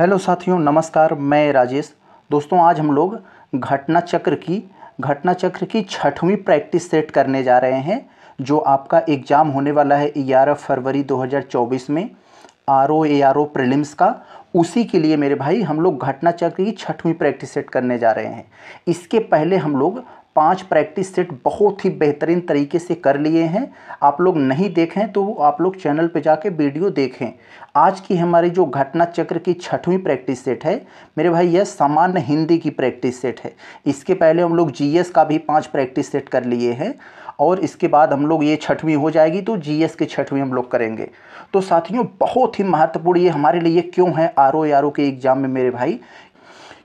hello साथियों नमस्कार मैं राजेश दोस्तों आज हम लोग घटना चक्र की घटना चक्र की छठवीं प्रैक्टिस सेट करने जा रहे हैं जो आपका एग्ज़ाम होने वाला है 11 फरवरी 2024 में R O A R O prelims का उसी के लिए मेरे भाई हम लोग घटना चक्र की छठवीं प्रैक्टिस सेट करने जा रहे हैं इसके पहले हम लोग पांच प्रैक्टिस सेट बहुत ही बेहतरीन तरीके से कर लिए हैं आप लोग नहीं देखें तो आप लोग चैनल पे जाके वीडियो देखें आज की हमारी जो घटना चक्र की छठवीं प्रैक्टिस सेट है मेरे भाई यह सामान्य हिंदी की प्रैक्टिस सेट है इसके पहले हम लोग जीएस का भी पाँच प्रैक्टिस सेट कर लिए हैं और इसके बाद हम लोग ये छठवीं हो जाएगी तो जी के छठवीं हम लोग करेंगे तो साथियों बहुत ही महत्वपूर्ण ये हमारे लिए क्यों है आर ओ आर ओ के एग्ज़ाम में मेरे भाई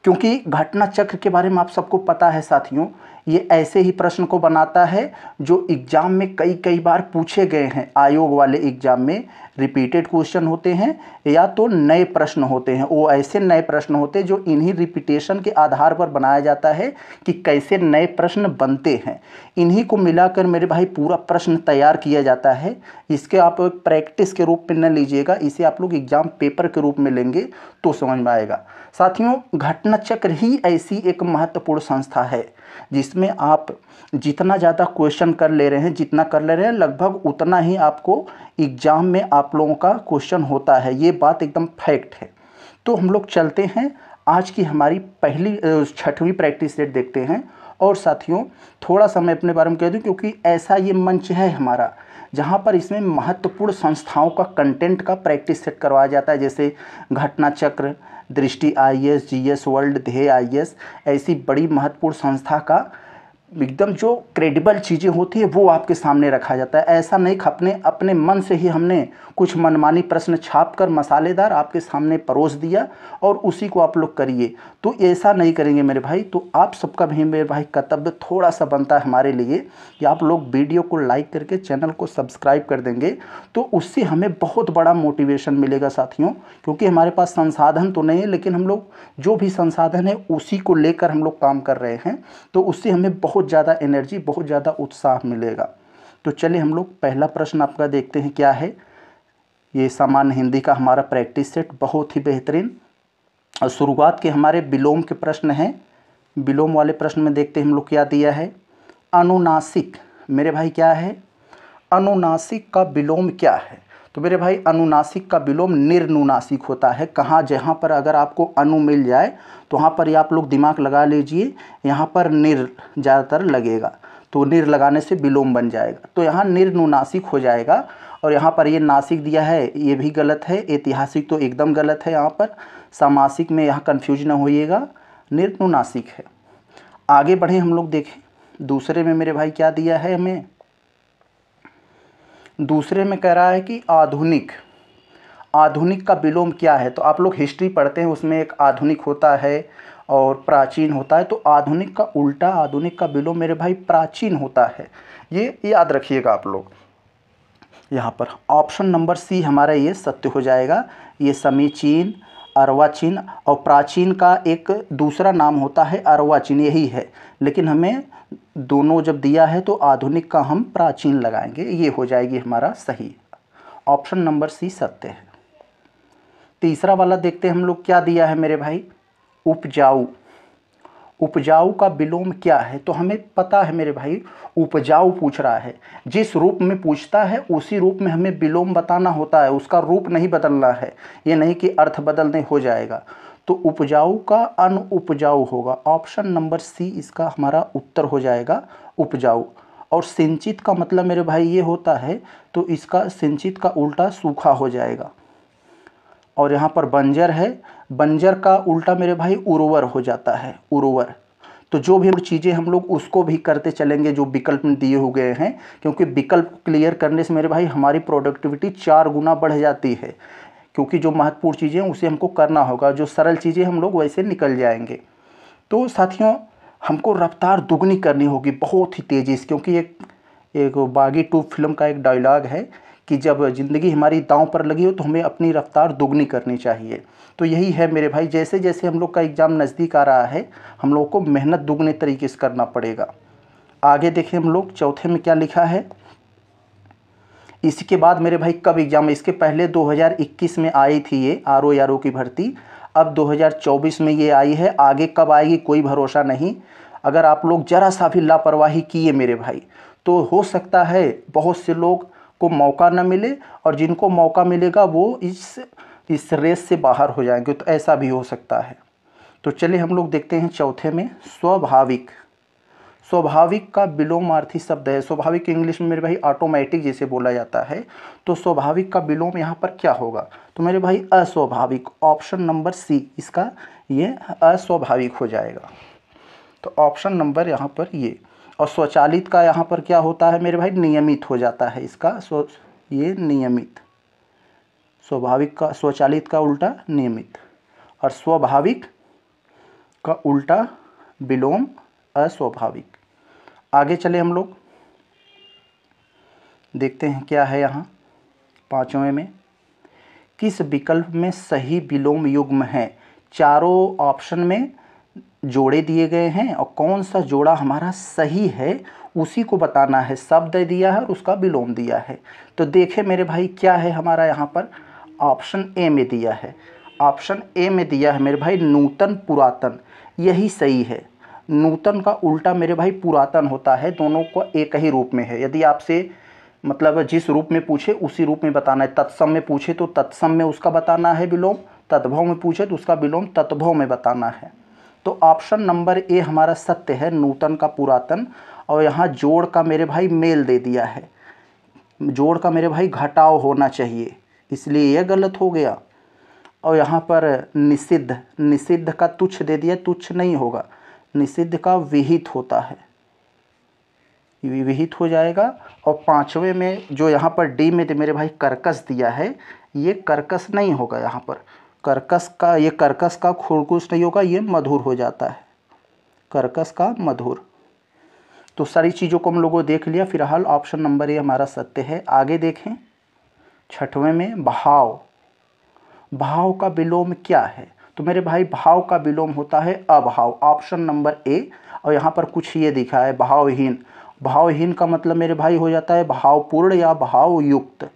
क्योंकि घटना चक्र के बारे में आप सबको पता है साथियों ये ऐसे ही प्रश्न को बनाता है जो एग्ज़ाम में कई कई बार पूछे गए हैं आयोग वाले एग्ज़ाम में रिपीटेड क्वेश्चन होते हैं या तो नए प्रश्न होते हैं वो ऐसे नए प्रश्न होते हैं जो इन्हीं रिपीटेशन के आधार पर बनाया जाता है कि कैसे नए प्रश्न बनते हैं इन्हीं को मिलाकर मेरे भाई पूरा प्रश्न तैयार किया जाता है इसके आप प्रैक्टिस के रूप में न लीजिएगा इसे आप लोग एग्ज़ाम पेपर के रूप में लेंगे तो समझ में आएगा साथियों घटना चक्र ही ऐसी एक महत्वपूर्ण संस्था है जिसमें आप जितना ज़्यादा क्वेश्चन कर ले रहे हैं जितना कर ले रहे हैं लगभग उतना ही आपको एग्ज़ाम में आप लोगों का क्वेश्चन होता है ये बात एकदम फैक्ट है तो हम लोग चलते हैं आज की हमारी पहली छठवीं प्रैक्टिस डेट देखते हैं और साथियों थोड़ा सा मैं अपने बारे में कह दूँ क्योंकि ऐसा ये मंच है हमारा जहाँ पर इसमें महत्वपूर्ण संस्थाओं का कंटेंट का प्रैक्टिस सेट करवाया जाता है जैसे Ghatna Chakra Drishti I S G S world Dhyeya I S ऐसी बड़ी महत्वपूर्ण संस्था का एकदम जो क्रेडिबल चीज़ें होती है वो आपके सामने रखा जाता है ऐसा नहीं अपने अपने मन से ही हमने कुछ मनमानी प्रश्न छाप कर मसालेदार आपके सामने परोस दिया और उसी को आप लोग करिए तो ऐसा नहीं करेंगे मेरे भाई तो आप सबका भी मेरे भाई कर्तव्य थोड़ा सा बनता है हमारे लिए कि आप लोग वीडियो को लाइक करके चैनल को सब्सक्राइब कर देंगे तो उससे हमें बहुत बड़ा मोटिवेशन मिलेगा साथियों क्योंकि हमारे पास संसाधन तो नहीं है लेकिन हम लोग जो भी संसाधन है उसी को लेकर हम लोग काम कर रहे हैं तो उससे हमें बहुत बहुत ज़्यादा एनर्जी बहुत ज़्यादा उत्साह मिलेगा तो चलिए हम लोग पहला प्रश्न आपका देखते हैं क्या है ये सामान्य हिंदी का हमारा प्रैक्टिस सेट बहुत ही बेहतरीन और शुरुआत के हमारे विलोम के प्रश्न हैं विलोम वाले प्रश्न में देखते हैं हम लोग क्या दिया है अनुनासिक मेरे भाई क्या है अनुनासिक का विलोम क्या है तो मेरे भाई अनुनासिक का विलोम निर्नुनासिक होता है कहाँ जहाँ पर अगर आपको अनु मिल जाए तो वहाँ पर ये आप लोग दिमाग लगा लीजिए यहाँ पर निर ज़्यादातर लगेगा तो निर लगाने से विलोम बन जाएगा तो यहाँ निर्नुनासिक हो जाएगा और यहाँ पर ये नासिक दिया है ये भी गलत है ऐतिहासिक तो एकदम गलत है यहाँ पर सामासिक में यहाँ कन्फ्यूज ना होइएगा निर्नुनासिक है आगे बढ़े हम लोग देखें दूसरे में मेरे भाई क्या दिया है हमें दूसरे में कह रहा है कि आधुनिक आधुनिक का विलोम क्या है तो आप लोग हिस्ट्री पढ़ते हैं उसमें एक आधुनिक होता है और प्राचीन होता है तो आधुनिक का उल्टा आधुनिक का विलोम मेरे भाई प्राचीन होता है ये याद रखिएगा आप लोग यहाँ पर ऑप्शन नंबर सी हमारा ये सत्य हो जाएगा ये समीचीन अरवाचीन और प्राचीन का एक दूसरा नाम होता है अरवाचीन यही है लेकिन हमें दोनों जब दिया है तो आधुनिक का हम प्राचीन लगाएंगे ये हो जाएगी हमारा सही ऑप्शन नंबर सी सत्य है तीसरा वाला देखते हैं हम लोग क्या दिया है मेरे भाई उपजाऊ उपजाऊ का विलोम क्या है तो हमें पता है मेरे भाई उपजाऊ पूछ रहा है जिस रूप में पूछता है उसी रूप में हमें विलोम बताना होता है उसका रूप नहीं बदलना है ये नहीं कि अर्थ बदलने हो जाएगा तो उपजाऊ का अन उपजाऊ होगा ऑप्शन नंबर सी इसका हमारा उत्तर हो जाएगा उपजाऊ और सिंचित का मतलब मेरे भाई ये होता है तो इसका सिंचित का उल्टा सूखा हो जाएगा और यहाँ पर बंजर है बंजर का उल्टा मेरे भाई उर्वर हो जाता है उर्वर तो जो भी चीज़ें हम लोग उसको भी करते चलेंगे जो विकल्प दिए हुए गए हैं क्योंकि विकल्प क्लियर करने से मेरे भाई हमारी प्रोडक्टिविटी चार गुना बढ़ जाती है क्योंकि जो महत्वपूर्ण चीज़ें उसे हमको करना होगा जो सरल चीज़ें हम लोग वैसे निकल जाएंगे तो साथियों हमको रफ्तार दुगनी करनी होगी बहुत ही तेज़ी से क्योंकि एक एक बागी टू फिल्म का एक डायलॉग है कि जब ज़िंदगी हमारी दाँव पर लगी हो तो हमें अपनी रफ़्तार दोगुनी करनी चाहिए तो यही है मेरे भाई जैसे जैसे हम लोग का एग्ज़ाम नज़दीक आ रहा है हम लोग को मेहनत दोगुने तरीके से करना पड़ेगा आगे देखें हम लोग चौथे में क्या लिखा है इसके बाद मेरे भाई कब एग्ज़ाम इसके पहले 2021 में आई थी ये आर ओ की भर्ती अब 2024 में ये आई है आगे कब आएगी कोई भरोसा नहीं अगर आप लोग ज़रा सा भी लापरवाही किए मेरे भाई तो हो सकता है बहुत से लोग को मौका न मिले और जिनको मौका मिलेगा वो इस इस रेस से बाहर हो जाएंगे तो ऐसा भी हो सकता है तो चलिए हम लोग देखते हैं चौथे में स्वाभाविक स्वाभाविक का विलोमार्थी शब्द है स्वाभाविक इंग्लिश में मेरे भाई ऑटोमेटिक जैसे बोला जाता है तो स्वाभाविक का विलोम यहाँ पर क्या होगा तो मेरे भाई अस्वाभाविक ऑप्शन नंबर सी इसका ये अस्वाभाविक हो जाएगा तो ऑप्शन नंबर यहाँ पर ये और स्वचालित का यहाँ पर क्या होता है मेरे भाई नियमित हो जाता है इसका स्व ये नियमित स्वाभाविक का स्वचालित का उल्टा नियमित और स्वाभाविक का उल्टा विलोम अस्वाभाविक आगे चले हम लोग देखते हैं क्या है यहाँ पाँचवें में किस विकल्प में सही विलोम युग्म है चारों ऑप्शन में जोड़े दिए गए हैं और कौन सा जोड़ा हमारा सही है उसी को बताना है शब्द दिया है और उसका विलोम दिया है तो देखें मेरे भाई क्या है हमारा यहाँ पर ऑप्शन ए में दिया है ऑप्शन ए में दिया है मेरे भाई नूतन पुरातन यही सही है नूतन का उल्टा मेरे भाई पुरातन होता है दोनों को एक ही रूप में है यदि आपसे मतलब जिस रूप में पूछे उसी रूप में बताना है तत्सम में पूछे तो तत्सम में उसका बताना है विलोम तद्भव में पूछे तो उसका विलोम तत्भव में बताना है तो ऑप्शन नंबर ए हमारा सत्य है नूतन का पुरातन और यहाँ जोड़ का मेरे भाई मेल दे दिया है जोड़ का मेरे भाई घटाव होना चाहिए इसलिए यह गलत हो गया और यहाँ पर निषिद्ध निषिद्ध का तुच्छ दे दिया तुच्छ नहीं होगा निषिद्ध का विहित होता है विहित हो जाएगा और पाँचवें में जो यहाँ पर डी में मेरे भाई कर्कस दिया है ये कर्कस नहीं होगा यहाँ पर कर्कस का ये कर्कस का खुरकुश नहीं होगा ये मधुर हो जाता है कर्कस का मधुर तो सारी चीज़ों को हम लोगों देख लिया फिलहाल ऑप्शन नंबर ए हमारा सत्य है आगे देखें छठवें में भाव भाव का विलोम क्या है तो मेरे भाई भाव का विलोम होता है अभाव ऑप्शन नंबर ए और यहाँ पर कुछ ये दिखा है भावहीन भावहीन का मतलब मेरे भाई हो जाता है भावपूर्ण या भावयुक्त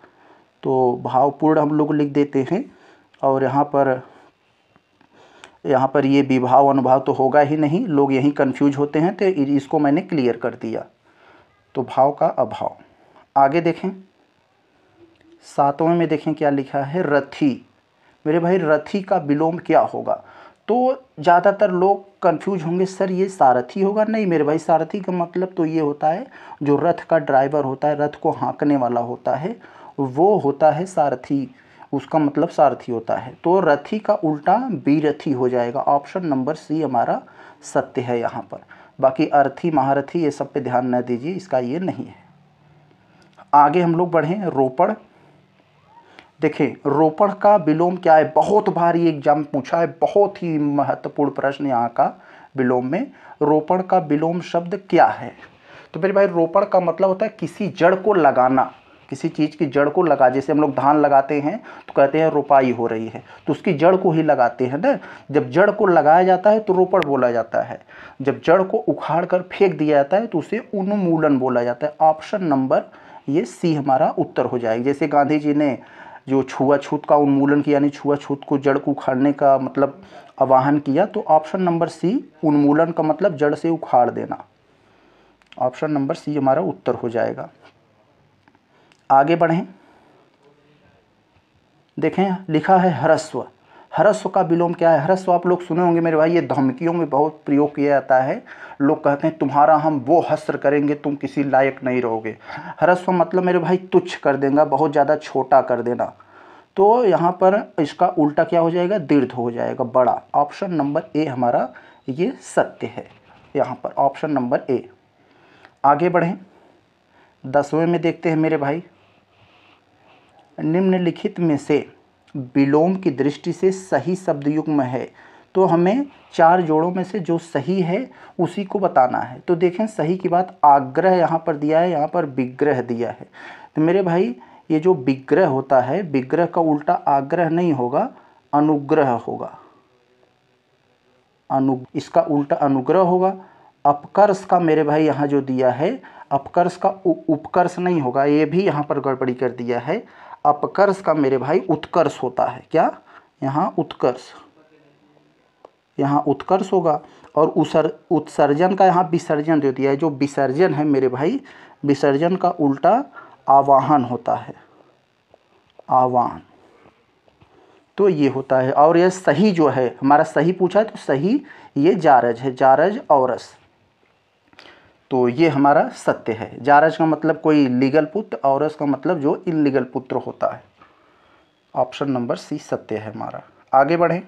तो भावपूर्ण हम लोग लिख देते हैं और यहाँ पर यहाँ पर ये विभाव अनुभाव तो होगा ही नहीं लोग यहीं कंफ्यूज होते हैं तो इसको मैंने क्लियर कर दिया तो भाव का अभाव आगे देखें सातवें में देखें क्या लिखा है रथी मेरे भाई रथी का विलोम क्या होगा तो ज़्यादातर लोग कंफ्यूज होंगे सर ये सारथी होगा नहीं मेरे भाई सारथी का मतलब तो ये होता है जो रथ का ड्राइवर होता है रथ को हाँकने वाला होता है वो होता है सारथी उसका मतलब सारथी होता है तो रथी का उल्टा बीरथी हो जाएगा ऑप्शन नंबर सी हमारा सत्य है यहाँ पर बाकी अर्थी महारथी ये सब पे ध्यान न दीजिए इसका ये नहीं है आगे हम लोग बढ़ें रोपड़ देखें रोपड़ का विलोम क्या है बहुत भारी एग्जाम पूछा है बहुत ही महत्वपूर्ण प्रश्न यहाँ का विलोम में रोपड़ का विलोम शब्द क्या है तो मेरे भाई रोपड़ का मतलब होता है किसी जड़ को लगाना किसी चीज़ की जड़ को लगा जैसे हम लोग धान लगाते हैं तो कहते हैं रोपाई हो रही है तो उसकी जड़ को ही लगाते हैं ना जब जड़ को लगाया जाता है तो रोपण बोला जाता है जब जड़ को उखाड़ कर फेंक दिया जाता है तो उसे उन्मूलन बोला जाता है ऑप्शन नंबर ये सी हमारा उत्तर हो जाएगा जैसे गांधी जी ने जो छुआछूत का उन्मूलन किया यानी छुआछूत को जड़ को उखाड़ने का मतलब आवाहन किया तो ऑप्शन नंबर सी उन्मूलन का मतलब जड़ से उखाड़ देना ऑप्शन नंबर सी हमारा उत्तर हो जाएगा आगे बढ़ें देखें लिखा है हरस्व हरस्व का विलोम क्या है हरस्व आप लोग सुने होंगे मेरे भाई ये धमकियों में बहुत प्रयोग किया जाता है लोग कहते हैं तुम्हारा हम वो हस्र करेंगे तुम किसी लायक नहीं रहोगे हरस्व मतलब मेरे भाई तुच्छ कर देगा बहुत ज़्यादा छोटा कर देना तो यहाँ पर इसका उल्टा क्या हो जाएगा दीर्घ हो जाएगा बड़ा ऑप्शन नंबर ए हमारा ये सत्य है यहाँ पर ऑप्शन नंबर ए आगे बढ़ें दसवें में देखते हैं मेरे भाई निम्नलिखित में से विलोम की दृष्टि से सही शब्द युग्म है तो हमें चार जोड़ों में से जो सही है उसी को बताना है तो देखें सही की बात आग्रह यहाँ पर दिया है यहाँ पर विग्रह दिया है तो मेरे भाई ये जो विग्रह होता है विग्रह का उल्टा आग्रह नहीं होगा अनुग्रह होगा अनु इसका उल्टा अनुग्रह होगा अपकर्ष का मेरे भाई यहाँ जो दिया है अपकर्ष का उपकर्ष नहीं होगा ये भी यहाँ पर गड़बड़ी कर दिया है अपकर्ष का मेरे भाई उत्कर्ष होता है क्या यहाँ उत्कर्ष यहाँ उत्कर्ष होगा और उसर उत्सर्जन का यहाँ विसर्जन दे दिया है जो विसर्जन है मेरे भाई विसर्जन का उल्टा आवाहन होता है आवाहन तो ये होता है और यह सही जो है हमारा सही पूछा है तो सही ये जारज है जारज औरस तो ये हमारा सत्य है जारज का मतलब कोई लीगल पुत्र और का मतलब जो इलीगल पुत्र होता है ऑप्शन नंबर सी सत्य है हमारा आगे बढ़ें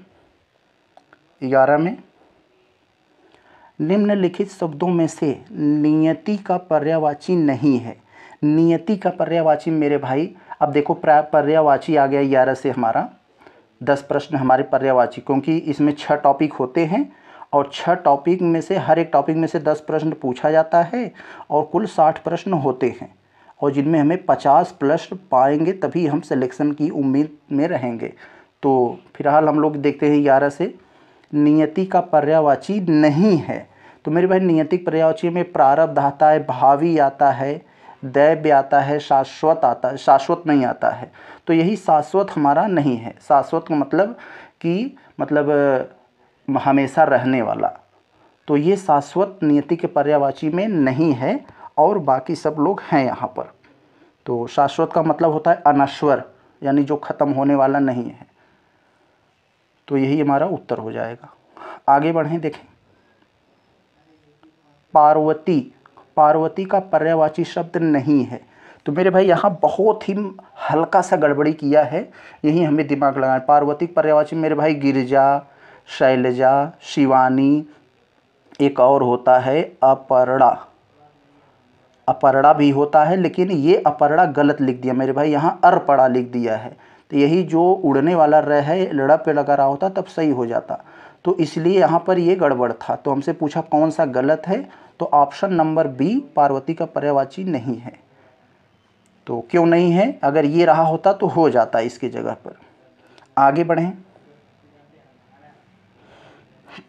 ग्यारह में निम्नलिखित शब्दों में से नियति का पर्यावाची नहीं है नियति का पर्यावाची मेरे भाई अब देखो पर्यावाची आ गया ग्यारह से हमारा दस प्रश्न हमारे पर्यावाची क्योंकि इसमें छह टॉपिक होते हैं और छः टॉपिक में से हर एक टॉपिक में से दस प्रश्न पूछा जाता है और कुल साठ प्रश्न होते हैं और जिनमें हमें पचास प्लस पाएंगे तभी हम सिलेक्शन की उम्मीद में रहेंगे तो फिलहाल हम लोग देखते हैं ग्यारह से नियति का पर्यावाची नहीं है तो मेरे भाई नियतिक पर्यावाची में प्रारब्ध आता है भावी आता है दैव्य आता है शाश्वत आता है शाश्वत नहीं आता है तो यही शाश्वत हमारा नहीं है शाश्वत का मतलब कि मतलब हमेशा रहने वाला तो ये शाश्वत नियति के पर्यावाची में नहीं है और बाकी सब लोग हैं यहाँ पर तो शाश्वत का मतलब होता है अनश्वर यानी जो ख़त्म होने वाला नहीं है तो यही हमारा उत्तर हो जाएगा आगे बढ़ें देखें पार्वती पार्वती का पर्यावाची शब्द नहीं है तो मेरे भाई यहाँ बहुत ही हल्का सा गड़बड़ी किया है यही हमें दिमाग लगाए पार्वती पर्यावाची मेरे भाई गिरजा शैलजा शिवानी एक और होता है अपर्णा अपर्णा भी होता है लेकिन ये अपर्णा गलत लिख दिया मेरे भाई यहाँ अरपड़ा लिख दिया है तो यही जो उड़ने वाला रह है लड़ा पे लगा रहा होता तब सही हो जाता तो इसलिए यहाँ पर ये गड़बड़ था तो हमसे पूछा कौन सा गलत है तो ऑप्शन नंबर बी पार्वती का पर्यावाची नहीं है तो क्यों नहीं है अगर ये रहा होता तो हो जाता इसकी जगह पर आगे बढ़ें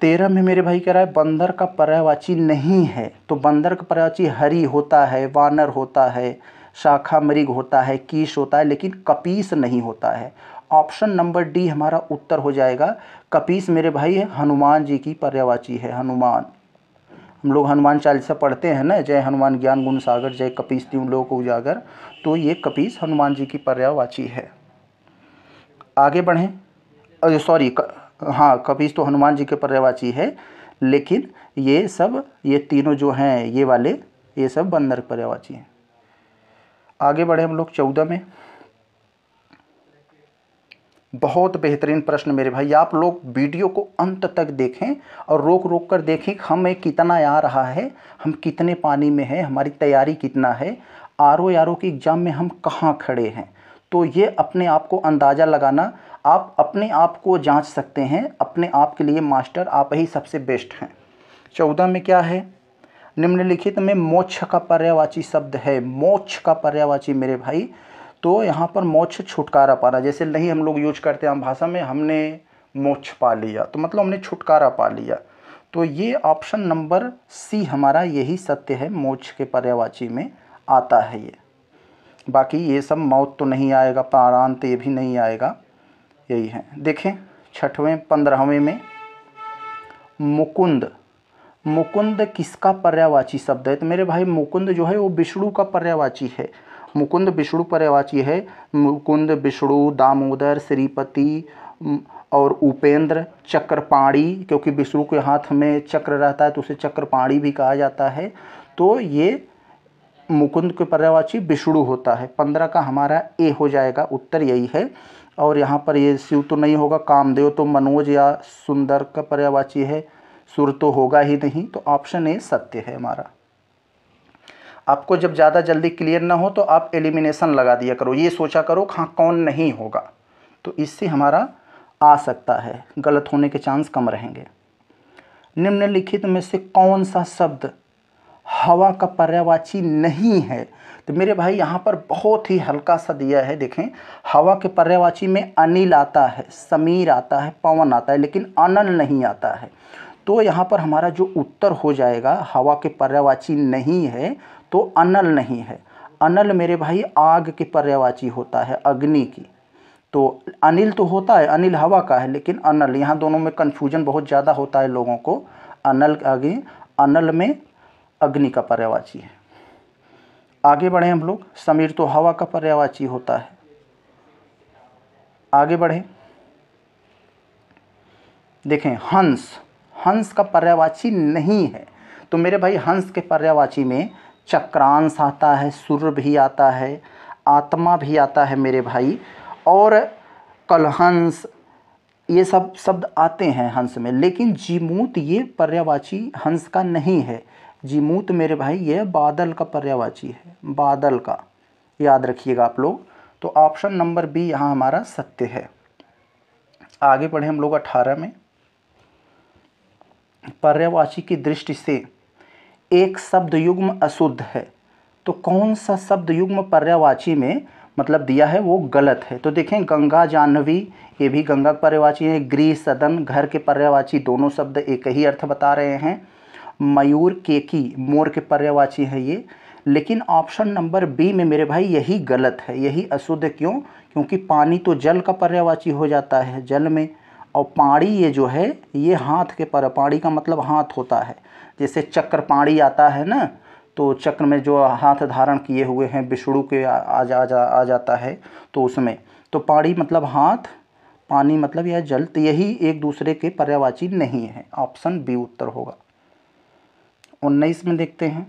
तेरह में मेरे भाई कह रहा है बंदर का पर्यावाची नहीं है तो बंदर का पर्यावाची हरी होता है वानर होता है शाखा मृग होता है कीश होता है लेकिन कपीस नहीं होता है ऑप्शन नंबर डी हमारा उत्तर हो जाएगा कपीस मेरे भाई है हनुमान जी की पर्यावाची है हनुमान हम लोग हनुमान चालीसा पढ़ते हैं ना जय हनुमान ज्ञान गुण सागर जय कपीस तीन लोक उजागर तो ये कपीस हनुमान जी की पर्यावाची है आगे बढ़ें सॉरी हाँ कबीज तो हनुमान जी के पर्यावाची है लेकिन ये सब ये तीनों जो हैं ये वाले ये सब बंदर पर्यायवाची हैं आगे बढ़े हम लोग चौदह में बहुत बेहतरीन प्रश्न मेरे भाई आप लोग वीडियो को अंत तक देखें और रोक रोक कर देखें हमें कितना आ रहा है हम कितने पानी में हैं हमारी तैयारी कितना है आर ओ आर ओ के एग्ज़ाम में हम कहाँ खड़े हैं तो ये अपने आप को अंदाज़ा लगाना आप अपने आप को जांच सकते हैं अपने आप के लिए मास्टर आप ही सबसे बेस्ट हैं चौदह में क्या है निम्नलिखित में मोक्ष का पर्यावाची शब्द है मोक्ष का पर्यावाची मेरे भाई तो यहाँ पर मोक्ष छुटकारा पाना जैसे नहीं हम लोग यूज करते हैं भाषा में हमने मोक्ष पा लिया तो मतलब हमने छुटकारा पा लिया तो ये ऑप्शन नंबर सी हमारा यही सत्य है मोक्ष के पर्यावाची में आता है ये बाकी ये सब मौत तो नहीं आएगा प्राणांत ये भी नहीं आएगा यही है देखें छठवें पंद्रहवें में मुकुंद मुकुंद किसका पर्यावाची शब्द है तो मेरे भाई मुकुंद जो है वो विष्णु का पर्यावाची है मुकुंद विष्णु पर्यावाची है मुकुंद विष्णु दामोदर श्रीपति और उपेंद्र चक्रपाणी क्योंकि विष्णु के हाथ में चक्र रहता है तो उसे चक्रपाणी भी कहा जाता है तो ये मुकुंद के पर्यावाची विष्णु होता है पंद्रह का हमारा ए हो जाएगा उत्तर यही है और यहाँ पर ये शिव तो नहीं होगा कामदेव तो मनोज या सुंदर का पर्यावाची है सुर तो होगा ही नहीं तो ऑप्शन ए सत्य है हमारा आपको जब ज़्यादा जल्दी क्लियर ना हो तो आप एलिमिनेशन लगा दिया करो ये सोचा करो हाँ कौन नहीं होगा तो इससे हमारा आ सकता है गलत होने के चांस कम रहेंगे निम्नलिखित में से कौन सा शब्द हवा का पर्यावाची नहीं है तो मेरे भाई यहाँ पर बहुत ही हल्का सा दिया है देखें हवा के पर्यावाची में अनिल आता है समीर आता है पवन आता है लेकिन अनल नहीं आता है तो यहाँ पर हमारा जो उत्तर हो जाएगा हवा के पर्यावाची नहीं है तो अनल नहीं है अनल मेरे भाई आग के पर्यावाची होता है अग्नि की तो अनिल तो होता है अनिल हवा का है लेकिन अनल यहाँ दोनों में कन्फ्यूजन बहुत ज़्यादा होता है लोगों को अनल अग्नि अनल में अग्नि का पर्यावाची है आगे बढ़े हम लोग समीर तो हवा का पर्यावाची होता है आगे बढ़े देखें हंस हंस का पर्यावाची नहीं है तो मेरे भाई हंस के पर्यावाची में चक्रांश आता है सुर भी आता है आत्मा भी आता है मेरे भाई और कलहंस ये सब शब्द आते हैं हंस में लेकिन जीमूत ये पर्यावाची हंस का नहीं है जी मूत मेरे भाई ये बादल का पर्यावाची है बादल का याद रखिएगा आप लोग तो ऑप्शन नंबर बी यहाँ हमारा सत्य है आगे पढ़े हम लोग अठारह में पर्यावाची की दृष्टि से एक शब्द युग्म अशुद्ध है तो कौन सा शब्द युग्म पर्यावाची में मतलब दिया है वो गलत है तो देखें गंगा जाह्नवी ये भी गंगा पर्यावाची है गृह सदन घर के पर्यावाची दोनों शब्द एक ही अर्थ बता रहे हैं मयूर केकी मोर के पर्यावाची है ये लेकिन ऑप्शन नंबर बी में मेरे भाई यही गलत है यही अशुद्ध क्यों क्योंकि पानी तो जल का पर्यावाची हो जाता है जल में और पाड़ी ये जो है ये हाथ के पर पाड़ी का मतलब हाथ होता है जैसे चक्र पाड़ी आता है ना तो चक्र में जो हाथ धारण किए हुए हैं विष्णु के आ, जा, आ, जा, आ जाता है तो उसमें तो पाड़ी मतलब हाथ पानी मतलब यह जल तो यही एक दूसरे के पर्यावाची नहीं है ऑप्शन बी उत्तर होगा उन्नीस में देखते हैं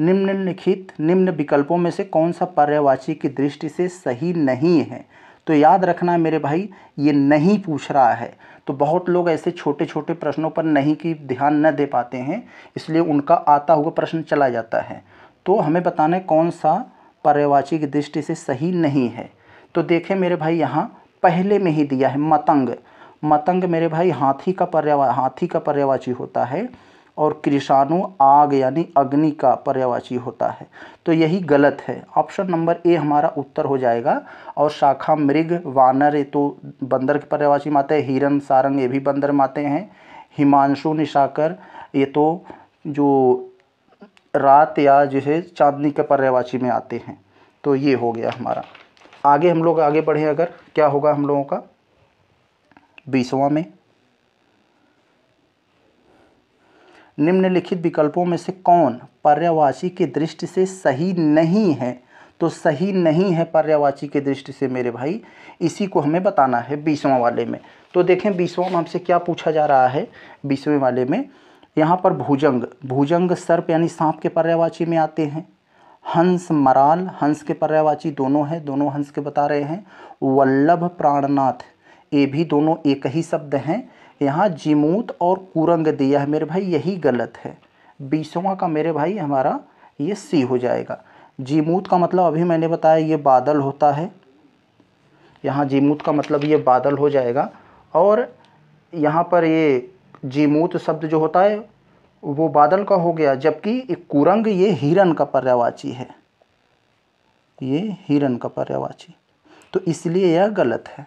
निम्नलिखित निम्न विकल्पों में से कौन सा पर्यावाची की दृष्टि से सही नहीं है तो याद रखना मेरे भाई ये नहीं पूछ रहा है तो बहुत लोग ऐसे छोटे छोटे प्रश्नों पर नहीं की ध्यान न दे पाते हैं इसलिए उनका आता हुआ प्रश्न चला जाता है तो हमें बताना है कौन सा पर्यावाची की दृष्टि से सही नहीं है तो देखें मेरे भाई यहाँ पहले में ही दिया है मतंग मतंग मेरे भाई हाथी का पर्यावा हाथी का पर्यावाची होता है और कृषाणु आग यानी अग्नि का पर्यावाची होता है तो यही गलत है ऑप्शन नंबर ए हमारा उत्तर हो जाएगा और शाखा मृग वानर ये तो बंदर के पर्यावाची में आते हैं हिरन सारंग ये भी बंदर में आते हैं हिमांशु निशाकर ये तो जो रात या जैसे चांदनी के पर्यावाची में आते हैं तो ये हो गया हमारा आगे हम लोग आगे बढ़े अगर क्या होगा हम लोगों का बीसवा में निम्नलिखित विकल्पों में से कौन पर्यावाची की दृष्टि से सही नहीं है तो सही नहीं है पर्यावाची की दृष्टि से मेरे भाई इसी को हमें बताना है बीसवां वाले में तो देखें बीसवां में हमसे क्या पूछा जा रहा है बीसवें वाले में यहाँ पर भुजंग भुजंग सर्प यानी सांप के पर्यावाची में आते हैं हंस मराल हंस के पर्यावाची दोनों हैं दोनों हंस के बता रहे हैं वल्लभ प्राणनाथ ये भी दोनों एक ही शब्द हैं यहाँ जीमूत और कुरंग दिया है मेरे भाई यही गलत है बीसवा का मेरे भाई हमारा ये सी हो जाएगा जीमूत का मतलब अभी मैंने बताया ये बादल होता है यहाँ जीमूत का मतलब ये बादल हो जाएगा और यहाँ पर ये जीमूत शब्द जो होता है वो बादल का हो गया जबकि कुरंग ये हिरन का पर्यावाची है ये हिरन का पर्यावाची तो इसलिए यह गलत है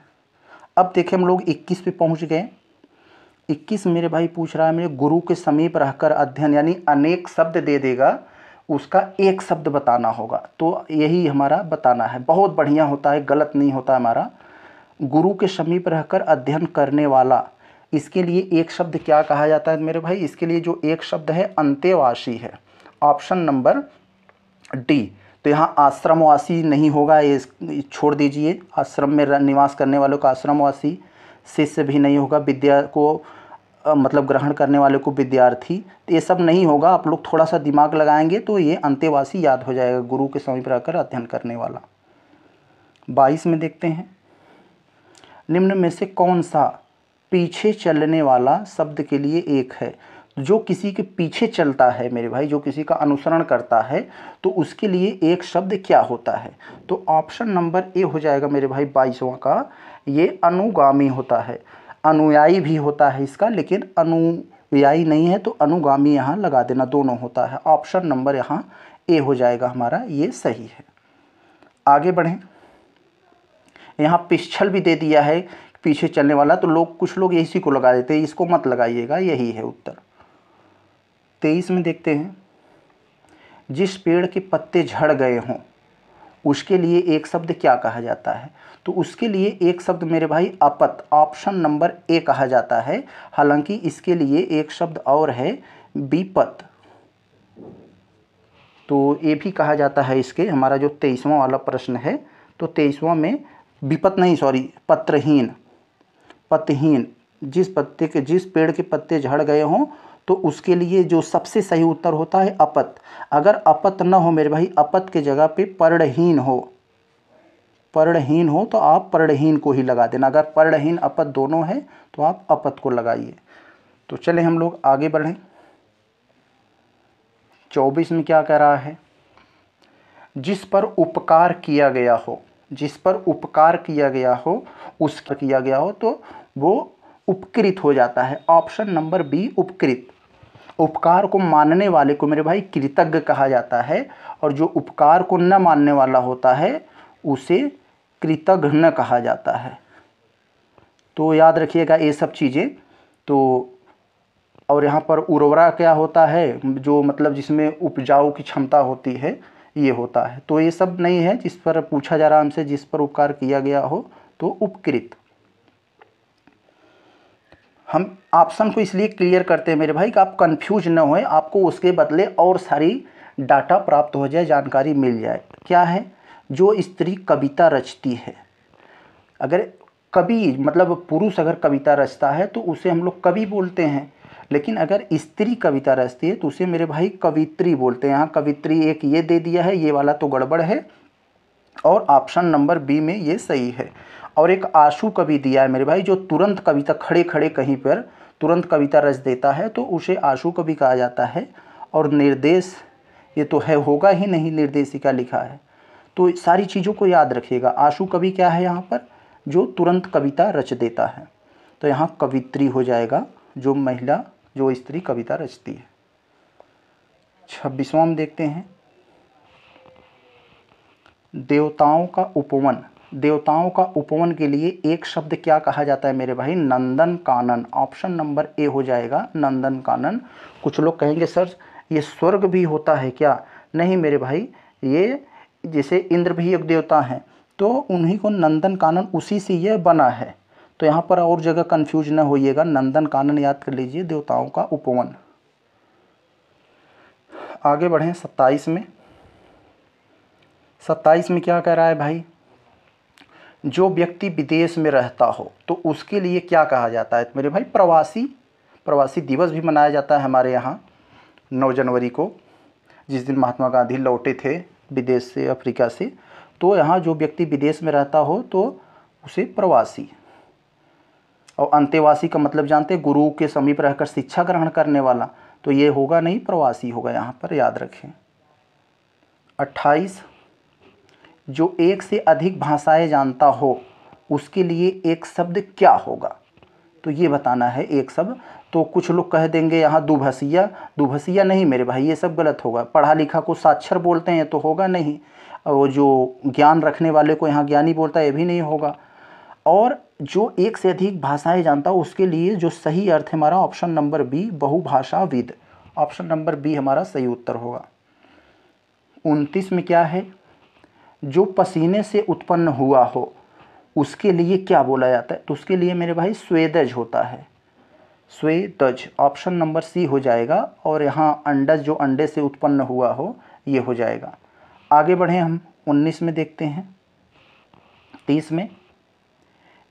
अब देखें हम लोग 21 पे पहुँच गए इक्कीस मेरे भाई पूछ रहा है मेरे गुरु के समीप रहकर अध्ययन यानी अनेक शब्द दे देगा उसका एक शब्द बताना होगा तो यही हमारा बताना है बहुत बढ़िया होता है गलत नहीं होता हमारा गुरु के समीप रहकर अध्ययन करने वाला इसके लिए एक शब्द क्या कहा जाता है मेरे भाई इसके लिए जो एक शब्द है अंत्यवासी है ऑप्शन नंबर डी तो यहाँ आश्रमवासी नहीं होगा ये छोड़ दीजिए आश्रम में निवास करने वालों का आश्रमवासी शिष्य भी नहीं होगा विद्या को मतलब ग्रहण करने वाले को विद्यार्थी तो ये सब नहीं होगा आप लोग थोड़ा सा दिमाग लगाएंगे तो ये अंत्यवासी याद हो जाएगा गुरु के समीप रहकर अध्ययन करने वाला बाईस में देखते हैं निम्न में से कौन सा पीछे चलने वाला शब्द के लिए एक है जो किसी के पीछे चलता है मेरे भाई जो किसी का अनुसरण करता है तो उसके लिए एक शब्द क्या होता है तो ऑप्शन नंबर ए हो जाएगा मेरे भाई बाईसवा का ये अनुगामी होता है अनुयायी भी होता है इसका लेकिन अनुयायी नहीं है तो अनुगामी यहाँ लगा देना दोनों होता है ऑप्शन नंबर यहाँ ए हो जाएगा हमारा ये सही है आगे बढ़ें यहाँ पिछल भी दे दिया है पीछे चलने वाला तो लोग कुछ लोग इसी को लगा देते हैं इसको मत लगाइएगा यही है उत्तर तेईस में देखते हैं जिस पेड़ के पत्ते झड़ गए हों उसके लिए एक शब्द क्या कहा जाता है तो उसके लिए एक शब्द मेरे भाई अपत ऑप्शन नंबर ए कहा जाता है हालांकि इसके लिए एक शब्द और है बीपत तो ये भी कहा जाता है इसके हमारा जो तेईसवां वाला प्रश्न है तो तेईसवां में विपत नहीं सॉरी पत्रहीन पतहीन जिस पत्ते के जिस पेड़ के पत्ते झड़ गए हों तो उसके लिए जो सबसे सही उत्तर होता है अपत अगर अपत न हो मेरे भाई अपत के जगह पे पर्णहीन हो पर्णहीन हो तो आप पर्णहीन को ही लगा देना अगर पर्णहीन अपत दोनों है तो आप अपत को लगाइए तो चले हम लोग आगे बढ़ें चौबीस में क्या कह रहा है जिस पर उपकार किया गया हो जिस पर उपकार किया गया हो उस किया गया हो तो वो उपकृत हो जाता है ऑप्शन नंबर बी उपकृत उपकार को मानने वाले को मेरे भाई कृतज्ञ कहा जाता है और जो उपकार को न मानने वाला होता है उसे कृतघ्न कहा जाता है तो याद रखिएगा ये सब चीज़ें तो और यहाँ पर उर्वरा क्या होता है जो मतलब जिसमें उपजाऊ की क्षमता होती है ये होता है तो ये सब नहीं है जिस पर पूछा जा रहा हमसे जिस पर उपकार किया गया हो तो उपकृत हम ऑप्शन को इसलिए क्लियर करते हैं मेरे भाई कि आप कंफ्यूज ना होए आपको उसके बदले और सारी डाटा प्राप्त हो जाए जानकारी मिल जाए क्या है जो स्त्री कविता रचती है अगर कवि मतलब पुरुष अगर कविता रचता है तो उसे हम लोग कवि बोलते हैं लेकिन अगर स्त्री कविता रचती है तो उसे मेरे भाई कवित्री बोलते हैं यहाँ कवित्री एक ये दे दिया है ये वाला तो गड़बड़ है और ऑप्शन नंबर बी में ये सही है और एक आंसू कवि दिया है मेरे भाई जो तुरंत कविता खड़े खड़े कहीं पर तुरंत कविता रच देता है तो उसे आंसू कवि कहा जाता है और निर्देश ये तो है होगा ही नहीं निर्देशिका लिखा है तो सारी चीज़ों को याद रखिएगा आंसू कवि क्या है यहाँ पर जो तुरंत कविता रच देता है तो यहाँ कवित्री हो जाएगा जो महिला जो स्त्री कविता रचती है छब्बीसवां देखते हैं देवताओं का उपवन देवताओं का उपवन के लिए एक शब्द क्या कहा जाता है मेरे भाई नंदन कानन ऑप्शन नंबर ए हो जाएगा नंदन कानन कुछ लोग कहेंगे सर ये स्वर्ग भी होता है क्या नहीं मेरे भाई ये जैसे इंद्र भी एक देवता हैं तो उन्हीं को नंदन कानन उसी से यह बना है तो यहाँ पर और जगह कन्फ्यूज न होइएगा नंदन कानन याद कर लीजिए देवताओं का उपवन आगे बढ़ें सत्ताईस में सत्ताईस में क्या कह रहा है भाई जो व्यक्ति विदेश में रहता हो तो उसके लिए क्या कहा जाता है तो मेरे भाई प्रवासी प्रवासी दिवस भी मनाया जाता है हमारे यहाँ नौ जनवरी को जिस दिन महात्मा गांधी लौटे थे विदेश से अफ्रीका से तो यहाँ जो व्यक्ति विदेश में रहता हो तो उसे प्रवासी और अंतेवासी का मतलब जानते हैं गुरु के समीप रहकर शिक्षा ग्रहण करने वाला तो ये होगा नहीं प्रवासी होगा यहाँ पर याद रखें अट्ठाईस जो एक से अधिक भाषाएं जानता हो उसके लिए एक शब्द क्या होगा तो ये बताना है एक शब्द तो कुछ लोग कह देंगे यहाँ दुभसिया दुभसिया नहीं मेरे भाई ये सब गलत होगा पढ़ा लिखा को साक्षर बोलते हैं तो होगा नहीं और जो ज्ञान रखने वाले को यहाँ ज्ञानी बोलता है ये भी नहीं होगा और जो एक से अधिक भाषाएं जानता उसके लिए जो सही अर्थ है हमारा ऑप्शन नंबर बी बहुभाषाविद ऑप्शन नंबर बी हमारा सही उत्तर होगा उनतीस में क्या है जो पसीने से उत्पन्न हुआ हो उसके लिए क्या बोला जाता है तो उसके लिए मेरे भाई स्वेदज होता है स्वेदज ऑप्शन नंबर सी हो जाएगा और यहाँ अंडज जो अंडे से उत्पन्न हुआ हो ये हो जाएगा आगे बढ़े हम उन्नीस में देखते हैं तीस में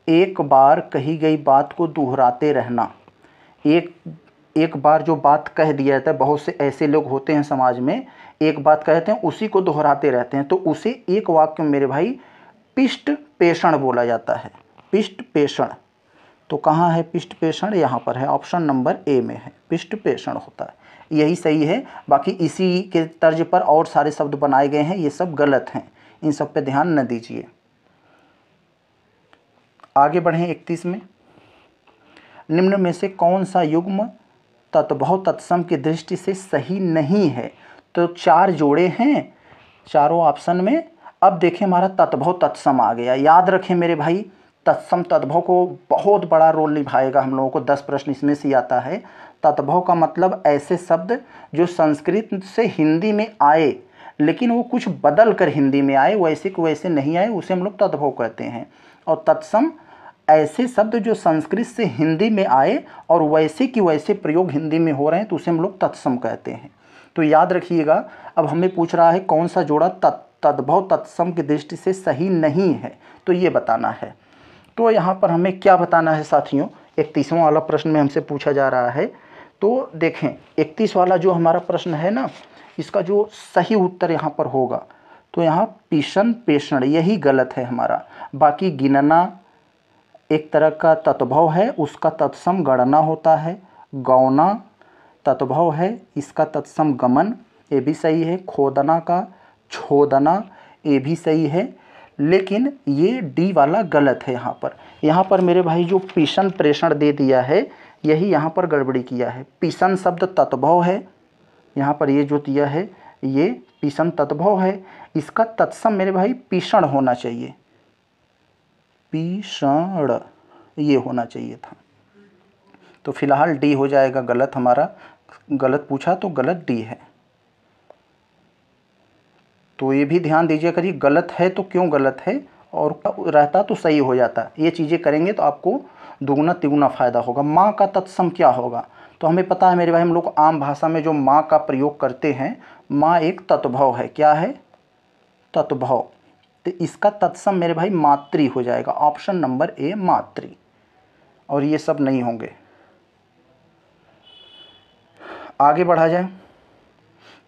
एक बार कही गई बात को दोहराते रहना एक एक बार जो बात कह दिया जाता है बहुत से ऐसे लोग होते हैं समाज में एक बात कहते हैं उसी को दोहराते रहते हैं तो उसे एक वाक्य मेरे भाई पिष्ट पेषण बोला जाता है पिष्ट पेषण तो कहाँ है पिष्ट पेषण यहाँ पर है ऑप्शन नंबर ए में है पिष्ट पेषण होता है यही सही है बाकी इसी के तर्ज पर और सारे शब्द बनाए गए हैं ये सब गलत हैं इन सब पे ध्यान न दीजिए आगे बढ़ें इकतीस में निम्न में से कौन सा युग्म तत्बह तत्सम की दृष्टि से सही नहीं है तो चार जोड़े हैं चारों ऑप्शन में अब देखें हमारा तत्भव तत्सम आ गया याद रखें मेरे भाई तत्सम तद्भव को बहुत बड़ा रोल निभाएगा हम लोगों को दस प्रश्न इसमें से आता है तत्भव का मतलब ऐसे शब्द जो संस्कृत से हिंदी में आए लेकिन वो कुछ बदल कर हिंदी में आए वैसे को वैसे नहीं आए उसे हम लोग तद्भव कहते हैं और तत्सम ऐसे शब्द जो संस्कृत से हिंदी में आए और वैसे कि वैसे प्रयोग हिंदी में हो रहे हैं तो उसे हम लोग तत्सम कहते हैं तो याद रखिएगा अब हमें पूछ रहा है कौन सा जोड़ा तत् तद्भव तत्सम की दृष्टि से सही नहीं है तो ये बताना है तो यहाँ पर हमें क्या बताना है साथियों इकतीसवां वाला प्रश्न में हमसे पूछा जा रहा है तो देखें इकतीस वाला जो हमारा प्रश्न है ना इसका जो सही उत्तर यहाँ पर होगा तो यहाँ पीषण पेषण यही गलत है हमारा बाकी गिनना एक तरह का तत्भव है उसका तत्सम गणना होता है गौना तत्भव है इसका तत्सम गमन ये भी सही है खोदना का छोदना ये भी सही है लेकिन ये डी वाला गलत है यहाँ पर यहाँ पर मेरे भाई जो पीषण प्रेषण दे दिया है यही यहाँ पर गड़बड़ी किया है पीषण शब्द तत्भव है यहाँ पर ये जो दिया है ये पीषण तत्भव है इसका तत्सम मेरे भाई पीषण होना चाहिए पीषण ये होना चाहिए था तो फिलहाल डी हो जाएगा गलत हमारा गलत पूछा तो गलत डी है तो ये भी ध्यान दीजिए करिए गलत है तो क्यों गलत है और रहता तो सही हो जाता ये चीज़ें करेंगे तो आपको दुगुना तिगुना फ़ायदा होगा माँ का तत्सम क्या होगा तो हमें पता है मेरे भाई हम लोग आम भाषा में जो माँ का प्रयोग करते हैं माँ एक तत्भव है क्या है तत्भव तो इसका तत्सम मेरे भाई मातृ हो जाएगा ऑप्शन नंबर ए मातृ और ये सब नहीं होंगे आगे बढ़ा जाए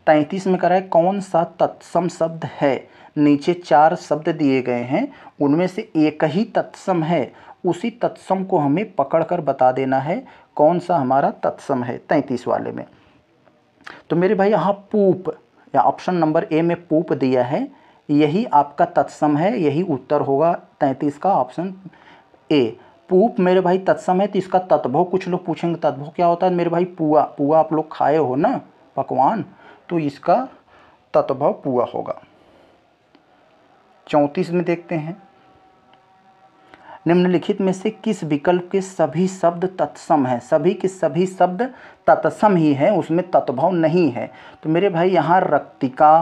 तैंतीस में करा है कौन सा तत्सम शब्द है नीचे चार शब्द दिए गए हैं उनमें से एक ही तत्सम है उसी तत्सम को हमें पकड़ कर बता देना है कौन सा हमारा तत्सम है तैंतीस वाले में तो मेरे भाई यहाँ पूप या ऑप्शन नंबर ए में पूप दिया है यही आपका तत्सम है यही उत्तर होगा तैंतीस का ऑप्शन ए पूप मेरे भाई तत्सम है तो इसका तत्भव कुछ लोग पूछेंगे तत्भव क्या होता है मेरे भाई पुआ पुआ आप लोग खाए हो ना पकवान तो इसका तत्भव पुआ होगा चौंतीस में देखते हैं निम्नलिखित में से किस विकल्प के सभी शब्द तत्सम हैं सभी के सभी शब्द तत्सम ही हैं उसमें तत्भव नहीं है तो मेरे भाई यहाँ रक्तिका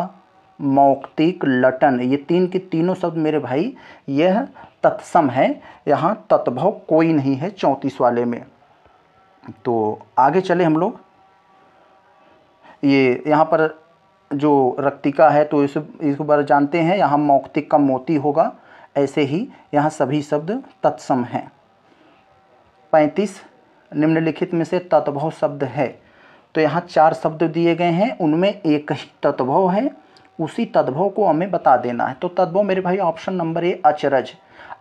मौक्तिक लटन ये तीन के तीनों शब्द मेरे भाई यह तत्सम है यहाँ तत्भव कोई नहीं है चौंतीस वाले में तो आगे चले हम लोग ये यहाँ पर जो रक्तिका है तो इस इसको बार जानते हैं यहाँ मौक्तिक का मोती होगा ऐसे ही यहाँ सभी शब्द तत्सम हैं पैंतीस निम्नलिखित में से तत्भव शब्द है तो यहाँ चार शब्द दिए गए हैं उनमें एक ही तत्भव है उसी तद्भव को हमें बता देना है तो तद्भव मेरे भाई ऑप्शन नंबर ए अचरज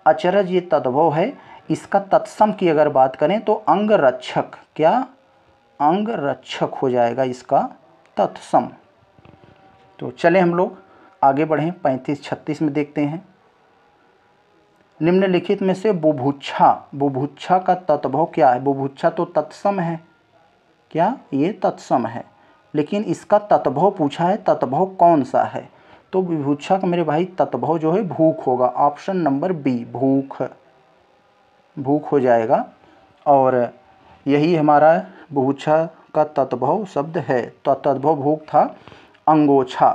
अचरज ये तद्भव है इसका तत्सम की अगर बात करें तो अंग रक्षक क्या अंग रक्षक हो जाएगा इसका तत्सम तो चले हम लोग आगे बढ़ें पैंतीस छत्तीस में देखते हैं निम्नलिखित में से बुभुच्छा बुभुच्छा का तत्भव क्या है बुभुच्छा तो तत्सम है क्या ये तत्सम है लेकिन इसका तत्भव पूछा है तत्भव कौन सा है तो विभूषा का मेरे भाई तत्भव जो है भूख होगा ऑप्शन नंबर बी भूख भूख हो जाएगा और यही हमारा भूछा का तत्भव शब्द है तो तत्भव भूख था अंगोछा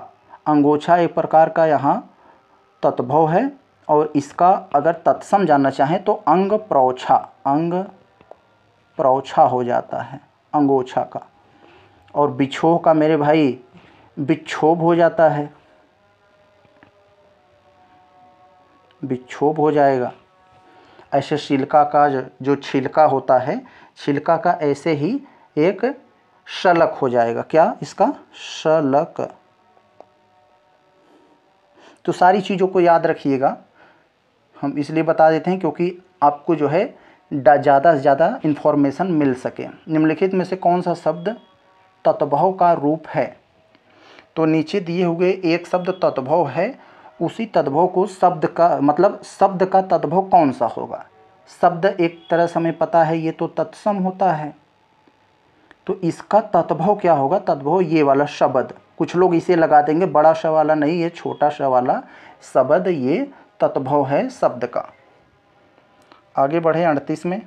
अंगोछा एक प्रकार का यहाँ तत्भव है और इसका अगर तत्सम जानना चाहें तो अंग प्रोछा अंग प्रोछा हो जाता है अंगोछा का और बिछोह का मेरे भाई विक्षोभ हो जाता है विक्षोभ हो जाएगा ऐसे छिलका का जो छिलका होता है छिलका का ऐसे ही एक शलक हो जाएगा क्या इसका शलक तो सारी चीज़ों को याद रखिएगा हम इसलिए बता देते हैं क्योंकि आपको जो है ज़्यादा से ज़्यादा इन्फॉर्मेशन मिल सके निम्नलिखित में से कौन सा शब्द तत्भव का रूप है तो नीचे दिए हुए एक शब्द तत्भव है उसी तद्भव को शब्द का मतलब शब्द का तद्भव कौन सा होगा शब्द एक तरह से हमें पता है ये तो तत्सम होता है तो इसका तत्भव क्या होगा तद्भव ये वाला शब्द कुछ लोग इसे लगा देंगे बड़ा श वाला नहीं ये छोटा श वाला शब्द ये तत्भव है शब्द का आगे बढ़े अड़तीस में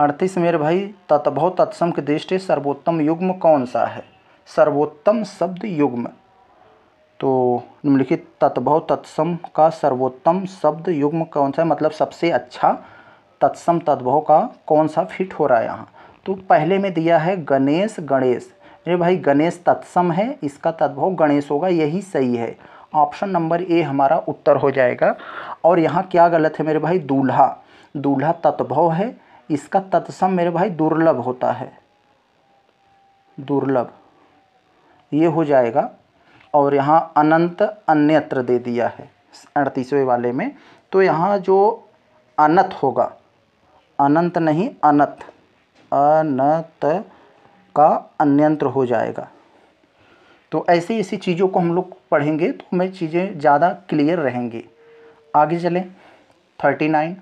अड़तीस मेरे भाई तत्भव तत्सम की दृष्टि सर्वोत्तम युग्म कौन सा है सर्वोत्तम शब्द युग्म तो निम्नलिखित तत्भव तत्सम का सर्वोत्तम शब्द युग्म कौन सा है मतलब सबसे अच्छा तत्सम तद्भव का कौन सा फिट हो रहा है यहाँ तो पहले में दिया है गणेश गणेश अरे भाई गणेश तत्सम है इसका तद्भव गणेश होगा यही सही है ऑप्शन नंबर ए हमारा उत्तर हो जाएगा और यहाँ क्या गलत है मेरे भाई दूल्हा दूल्हा तत्भव है इसका तत्सम मेरे भाई दुर्लभ होता है दुर्लभ ये हो जाएगा और यहाँ अनंत अन्यत्र दे दिया है अड़तीसवें वाले में तो यहाँ जो अनत होगा अनंत नहीं अनत अनत का अन्यंत्र हो जाएगा तो ऐसी ऐसी चीज़ों को हम लोग पढ़ेंगे तो हमें चीज़ें ज़्यादा क्लियर रहेंगी आगे चलें थर्टी नाइन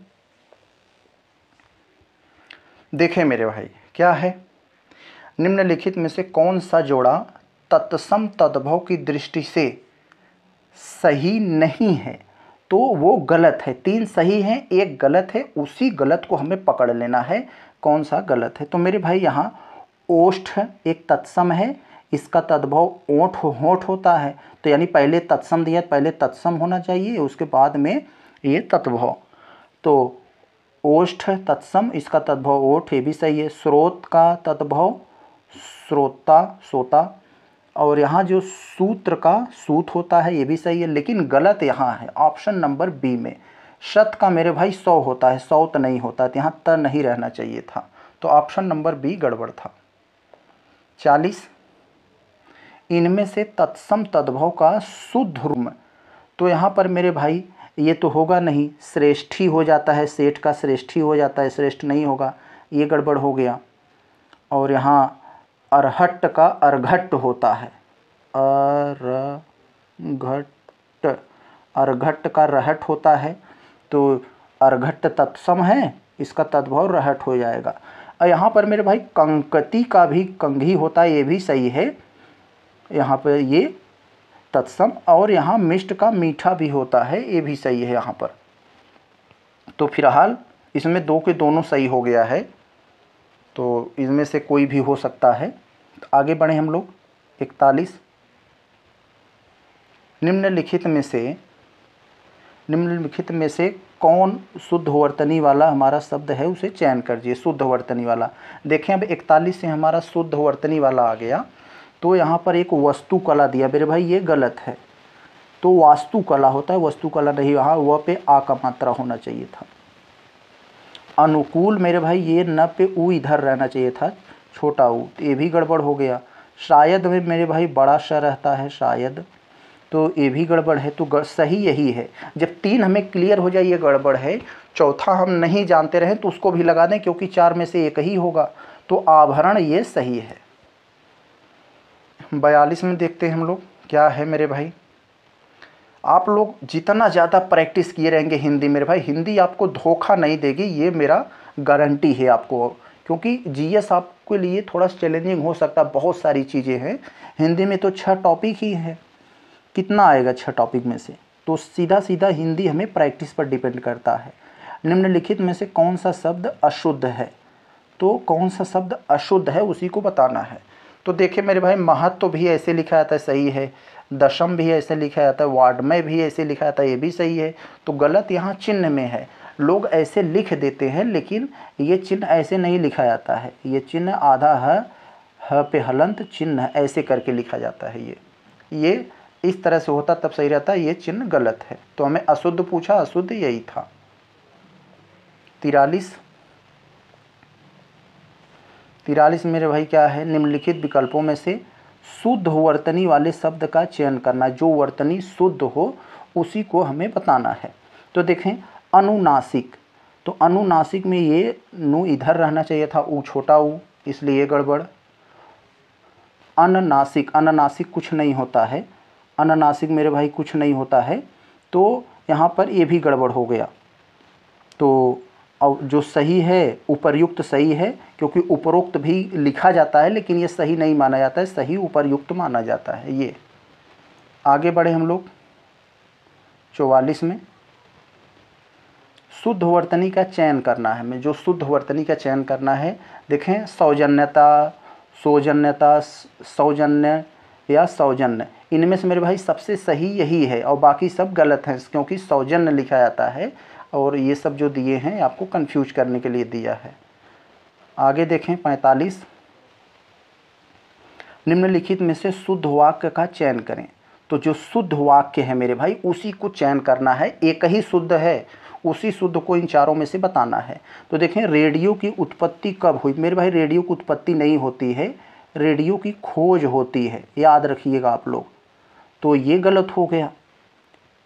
देखें मेरे भाई क्या है निम्नलिखित में से कौन सा जोड़ा तत्सम तद्भव की दृष्टि से सही नहीं है तो वो गलत है तीन सही हैं एक गलत है उसी गलत को हमें पकड़ लेना है कौन सा गलत है तो मेरे भाई यहाँ ओष्ठ एक तत्सम है इसका तद्भव ओठ होठ होता है तो यानी पहले तत्सम दिया पहले तत्सम होना चाहिए उसके बाद में ये तद्भव तो ओष्ठ तत्सम इसका तद्भव ओठ ये भी सही है स्रोत का तद्भव स्रोता सोता और यहाँ जो सूत्र का सूत होता है ये भी सही है लेकिन गलत यहाँ है ऑप्शन नंबर बी में शत का मेरे भाई सौ होता है सौत तो नहीं होता तो यहाँ त नहीं रहना चाहिए था तो ऑप्शन नंबर बी गड़बड़ था चालीस इनमें से तत्सम तद्भव का सुध्रुम तो यहाँ पर मेरे भाई ये तो होगा नहीं श्रेष्ठी हो जाता है सेठ का श्रेष्ठी हो जाता है श्रेष्ठ नहीं होगा ये गड़बड़ हो गया और यहाँ अरहट का अर्घट होता है अर घट अर्घट का रहट होता है तो अर्घट तत्सम है इसका तद्भव रहट हो जाएगा और यहाँ पर मेरे भाई कंकती का भी कंघी होता है ये भी सही है यहाँ पर ये तत्सम और यहाँ मिष्ट का मीठा भी होता है ये भी सही है यहाँ पर तो फिलहाल इसमें दो के दोनों सही हो गया है तो इसमें से कोई भी हो सकता है तो आगे बढ़ें हम लोग इकतालीस निम्नलिखित में से निम्नलिखित में से कौन शुद्ध वर्तनी वाला हमारा शब्द है उसे चयन करिए शुद्ध वर्तनी वाला देखें अब इकतालीस से हमारा शुद्ध वर्तनी वाला आ गया तो यहाँ पर एक वस्तुकला दिया मेरे भाई ये गलत है तो वास्तुकला होता है वस्तुकला नहीं वहाँ व पे आ का मात्रा होना चाहिए था अनुकूल मेरे भाई ये न पे ऊ इधर रहना चाहिए था छोटा ऊ तो ये भी गड़बड़ हो गया शायद में मेरे भाई बड़ा सा रहता है शायद तो ये भी गड़बड़ है तो गड़, सही यही है जब तीन हमें क्लियर हो जाए ये गड़बड़ है चौथा हम नहीं जानते रहें तो उसको भी लगा दें क्योंकि चार में से एक ही होगा तो आभरण ये सही है बयालीस में देखते हैं हम लोग क्या है मेरे भाई आप लोग जितना ज़्यादा प्रैक्टिस किए रहेंगे हिंदी मेरे भाई हिंदी आपको धोखा नहीं देगी ये मेरा गारंटी है आपको क्योंकि जीएस आपके लिए थोड़ा चैलेंजिंग हो सकता है बहुत सारी चीज़ें हैं हिंदी में तो छः टॉपिक ही है कितना आएगा छह टॉपिक में से तो सीधा सीधा हिंदी हमें प्रैक्टिस पर डिपेंड करता है निम्नलिखित में से कौन सा शब्द अशुद्ध है तो कौन सा शब्द अशुद्ध है उसी को बताना है तो देखिए मेरे भाई महत्व तो भी ऐसे लिखा जाता है सही है दशम भी ऐसे लिखा जाता है वार्ड में भी ऐसे लिखा जाता है ये भी सही है तो गलत यहाँ चिन्ह में है लोग ऐसे लिख देते हैं लेकिन ये चिन्ह ऐसे नहीं लिखा जाता है ये चिन्ह आधा है ह पे हलंत चिन्ह ऐसे करके लिखा जाता है ये ये इस तरह से होता तब सही रहता ये चिन्ह गलत है तो हमें अशुद्ध पूछा अशुद्ध यही था तिरालीस तिरालीस मेरे भाई क्या है निम्नलिखित विकल्पों में से शुद्ध वर्तनी वाले शब्द का चयन करना जो वर्तनी शुद्ध हो उसी को हमें बताना है तो देखें अनुनासिक तो अनुनासिक में ये नु इधर रहना चाहिए था ऊ छोटा ऊ इसलिए गड़बड़ अननासिक अननासिक कुछ नहीं होता है अननासिक मेरे भाई कुछ नहीं होता है तो यहाँ पर ये भी गड़बड़ हो गया तो और जो सही है उपरयुक्त सही है क्योंकि उपरोक्त भी लिखा जाता है लेकिन ये सही नहीं माना जाता है सही उपरयुक्त माना जाता है ये आगे बढ़े हम लोग चौवालीस में शुद्ध वर्तनी का चयन करना है हमें जो शुद्ध वर्तनी का चयन करना है देखें सौजन्यता सौजन्यता सौजन्य या सौजन्य इनमें से मेरे भाई सबसे सही यही है और बाकी सब गलत हैं क्योंकि सौजन्य लिखा जाता है और ये सब जो दिए हैं आपको कंफ्यूज करने के लिए दिया है आगे देखें पैंतालीस निम्नलिखित में से शुद्ध वाक्य का चयन करें तो जो शुद्ध वाक्य है मेरे भाई उसी को चयन करना है एक ही शुद्ध है उसी शुद्ध को इन चारों में से बताना है तो देखें रेडियो की उत्पत्ति कब हुई मेरे भाई रेडियो की उत्पत्ति नहीं होती है रेडियो की खोज होती है याद रखिएगा आप लोग तो ये गलत हो गया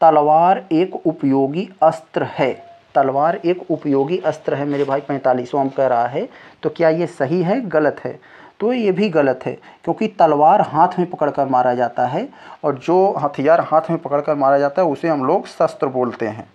तलवार एक उपयोगी अस्त्र है तलवार एक उपयोगी अस्त्र है मेरे भाई पैंतालीसवां कह रहा है तो क्या ये सही है गलत है तो ये भी गलत है क्योंकि तलवार हाथ में पकड़कर मारा जाता है और जो हथियार हाथ में पकड़कर मारा जाता है उसे हम लोग शस्त्र बोलते हैं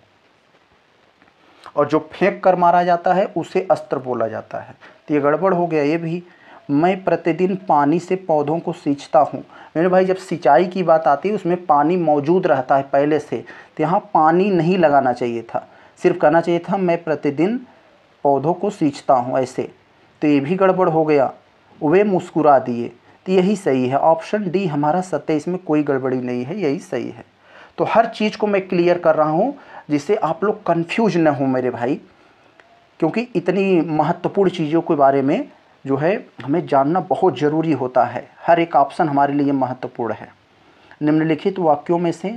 और जो फेंक कर मारा जाता है उसे अस्त्र बोला जाता है तो ये गड़बड़ हो गया ये भी मैं प्रतिदिन पानी से पौधों को सींचता हूँ मेरे भाई जब सिंचाई की बात आती है उसमें पानी मौजूद रहता है पहले से तो यहाँ पानी नहीं लगाना चाहिए था सिर्फ कहना चाहिए था मैं प्रतिदिन पौधों को सींचता हूँ ऐसे तो ये भी गड़बड़ हो गया वे मुस्कुरा दिए तो यही सही है ऑप्शन डी हमारा सत्य इसमें कोई गड़बड़ी नहीं है यही सही है तो हर चीज़ को मैं क्लियर कर रहा हूँ जिससे आप लोग कन्फ्यूज न हो मेरे भाई क्योंकि इतनी महत्वपूर्ण चीज़ों के बारे में जो है हमें जानना बहुत ज़रूरी होता है हर एक ऑप्शन हमारे लिए महत्वपूर्ण है निम्नलिखित वाक्यों में से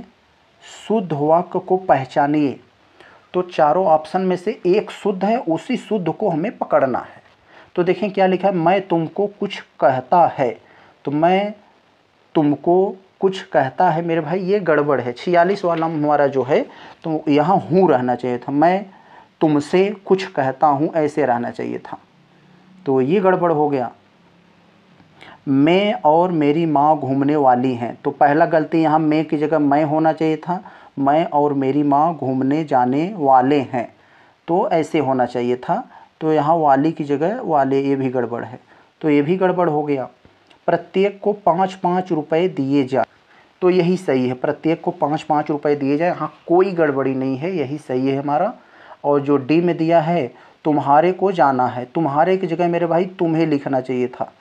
शुद्ध वाक्य को पहचानिए तो चारों ऑप्शन में से एक शुद्ध है उसी शुद्ध को हमें पकड़ना है तो देखें क्या लिखा है मैं तुमको कुछ कहता है तो मैं तुमको कुछ कहता है मेरे भाई ये गड़बड़ है छियालीस वाला हमारा जो है तो यहाँ हूँ रहना चाहिए था मैं तुमसे कुछ कहता हूँ ऐसे रहना चाहिए था तो ये गड़बड़ हो गया मैं और मेरी माँ घूमने वाली हैं तो पहला गलती यहाँ मैं की जगह मैं होना चाहिए था मैं और मेरी माँ घूमने जाने वाले हैं तो ऐसे होना चाहिए था तो यहाँ वाली की जगह वाले ये भी गड़बड़ है तो ये भी गड़बड़ हो गया प्रत्येक को पाँच पाँच रुपये दिए जाए तो यही सही है प्रत्येक को पाँच पाँच रुपये दिए जाए यहाँ कोई गड़बड़ी नहीं है यही सही है हमारा और जो डी में दिया है तुम्हारे को जाना है तुम्हारे की जगह मेरे भाई तुम्हें लिखना चाहिए था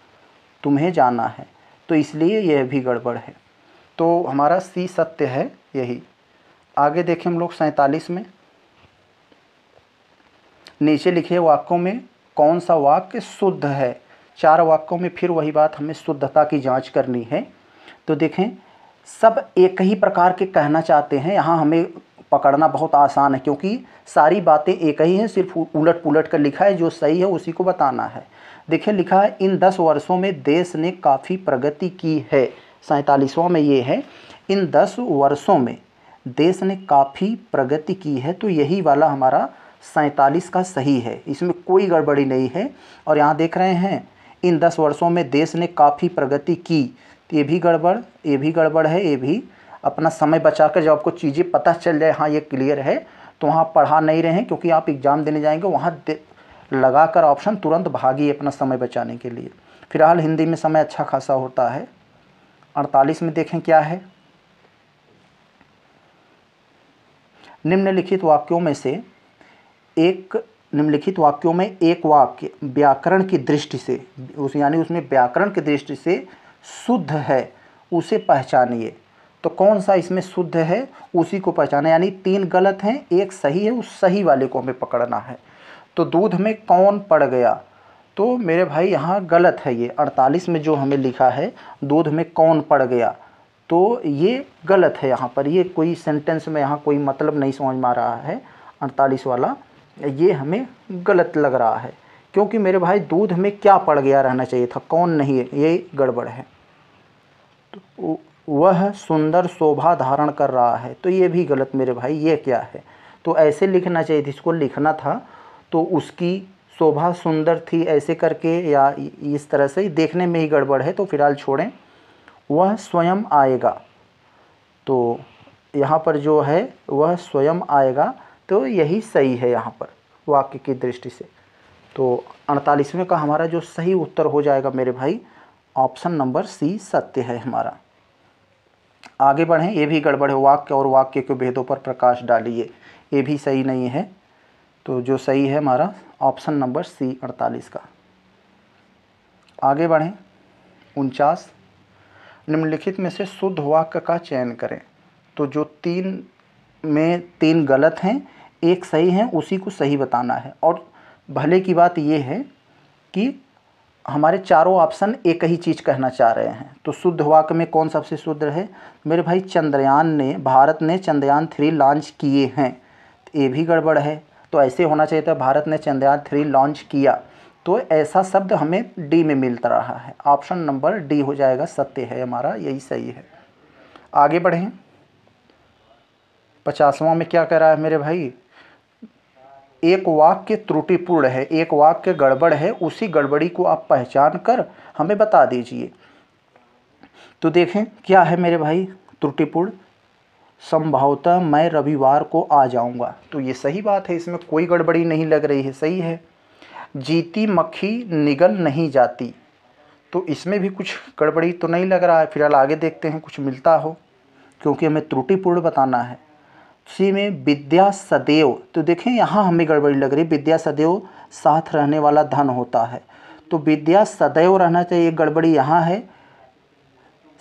तुम्हें जाना है तो इसलिए यह भी गड़बड़ है तो हमारा सी सत्य है यही आगे देखें हम लोग सैंतालीस में नीचे लिखे वाक्यों में कौन सा वाक्य शुद्ध है चार वाक्यों में फिर वही बात हमें शुद्धता की जांच करनी है तो देखें सब एक ही प्रकार के कहना चाहते हैं यहाँ हमें पकड़ना बहुत आसान है क्योंकि सारी बातें एक ही हैं सिर्फ उलट पुलट कर लिखा है जो सही है उसी को बताना है देखिए लिखा है इन दस वर्षों में देश ने काफ़ी प्रगति की है सैंतालीसवां में ये है इन दस वर्षों में देश ने काफ़ी प्रगति की है तो यही वाला हमारा सैंतालीस का सही है इसमें कोई गड़बड़ी नहीं है और यहाँ देख रहे हैं इन दस वर्षों में देश ने काफ़ी प्रगति की ये भी गड़बड़ ये भी गड़बड़ है ये भी अपना समय बचा कर जब आपको चीज़ें पता चल जाए हाँ ये क्लियर है तो वहाँ पढ़ा नहीं रहे क्योंकि आप एग्ज़ाम देने जाएंगे वहाँ दे, लगा कर ऑप्शन तुरंत भागी अपना समय बचाने के लिए फिलहाल हिंदी में समय अच्छा खासा होता है अड़तालीस में देखें क्या है निम्नलिखित वाक्यों में से एक निम्नलिखित वाक्यों में एक वाक्य व्याकरण की दृष्टि से उस यानी उसमें व्याकरण की दृष्टि से शुद्ध है उसे पहचानिए तो कौन सा इसमें शुद्ध है उसी को पहचाना यानी तीन गलत हैं एक सही है उस सही वाले को हमें पकड़ना है तो दूध में कौन पड़ गया तो मेरे भाई यहाँ गलत है ये अड़तालीस में जो हमें लिखा है दूध में कौन पड़ गया तो ये गलत है यहाँ पर ये कोई सेंटेंस में यहाँ कोई मतलब नहीं समझ में रहा है अड़तालीस वाला ये हमें गलत लग रहा है क्योंकि मेरे भाई दूध में क्या पड़ गया रहना चाहिए था कौन नहीं है ये गड़बड़ है तो वह सुंदर शोभा धारण कर रहा है तो ये भी गलत मेरे भाई ये क्या है तो ऐसे लिखना चाहिए जिसको लिखना था तो उसकी शोभा सुंदर थी ऐसे करके या इस तरह से देखने में ही गड़बड़ है तो फिलहाल छोड़ें वह स्वयं आएगा तो यहाँ पर जो है वह स्वयं आएगा तो यही सही है यहाँ पर वाक्य की दृष्टि से तो अड़तालीसवें का हमारा जो सही उत्तर हो जाएगा मेरे भाई ऑप्शन नंबर सी सत्य है हमारा आगे बढ़ें ये भी गड़बड़ है वाक्य और वाक्य के भेदों पर प्रकाश डालिए ये भी सही नहीं है तो जो सही है हमारा ऑप्शन नंबर सी अड़तालीस का आगे बढ़ें उनचास निम्नलिखित में से शुद्ध वाक्य का चयन करें तो जो तीन में तीन गलत हैं एक सही हैं उसी को सही बताना है और भले की बात ये है कि हमारे चारों ऑप्शन एक ही चीज़ कहना चाह रहे हैं तो शुद्ध वाक्य में कौन सबसे शुद्ध है मेरे भाई चंद्रयान ने भारत ने चंद्रयान थ्री लॉन्च किए हैं ये भी गड़बड़ है तो ऐसे होना चाहिए था भारत ने चंद्रयान थ्री लॉन्च किया तो ऐसा शब्द हमें डी में मिलता रहा है ऑप्शन नंबर डी हो जाएगा सत्य है हमारा यही सही है आगे बढ़ें पचासवा में क्या कह रहा है मेरे भाई एक वाक्य त्रुटिपूर्ण है एक वाक्य गड़बड़ है उसी गड़बड़ी को आप पहचान कर हमें बता दीजिए तो देखें क्या है मेरे भाई त्रुटिपूर्ण संभवतः मैं रविवार को आ जाऊंगा तो ये सही बात है इसमें कोई गड़बड़ी नहीं लग रही है सही है जीती मक्खी निगल नहीं जाती तो इसमें भी कुछ गड़बड़ी तो नहीं लग रहा है फिलहाल आगे देखते हैं कुछ मिलता हो क्योंकि हमें त्रुटिपूर्ण बताना है सी में विद्या सदैव तो देखें यहाँ हमें गड़बड़ी लग रही है विद्या सदैव साथ रहने वाला धन होता है तो विद्या सदैव रहना चाहिए गड़बड़ी यहाँ है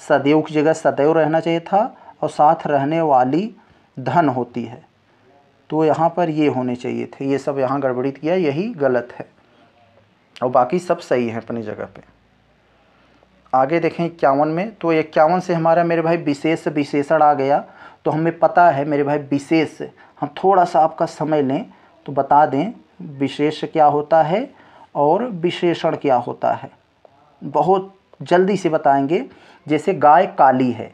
सदैव की जगह सदैव रहना चाहिए था और साथ रहने वाली धन होती है तो यहाँ पर ये होने चाहिए थे ये सब यहाँ गड़बड़ी किया यही गलत है और बाकी सब सही है अपनी जगह पे आगे देखें इक्यावन में तो इक्यावन से हमारा मेरे भाई विशेष विशेषण आ गया तो हमें पता है मेरे भाई विशेष हम थोड़ा सा आपका समय लें तो बता दें विशेष क्या होता है और विशेषण क्या होता है बहुत जल्दी से बताएंगे जैसे गाय काली है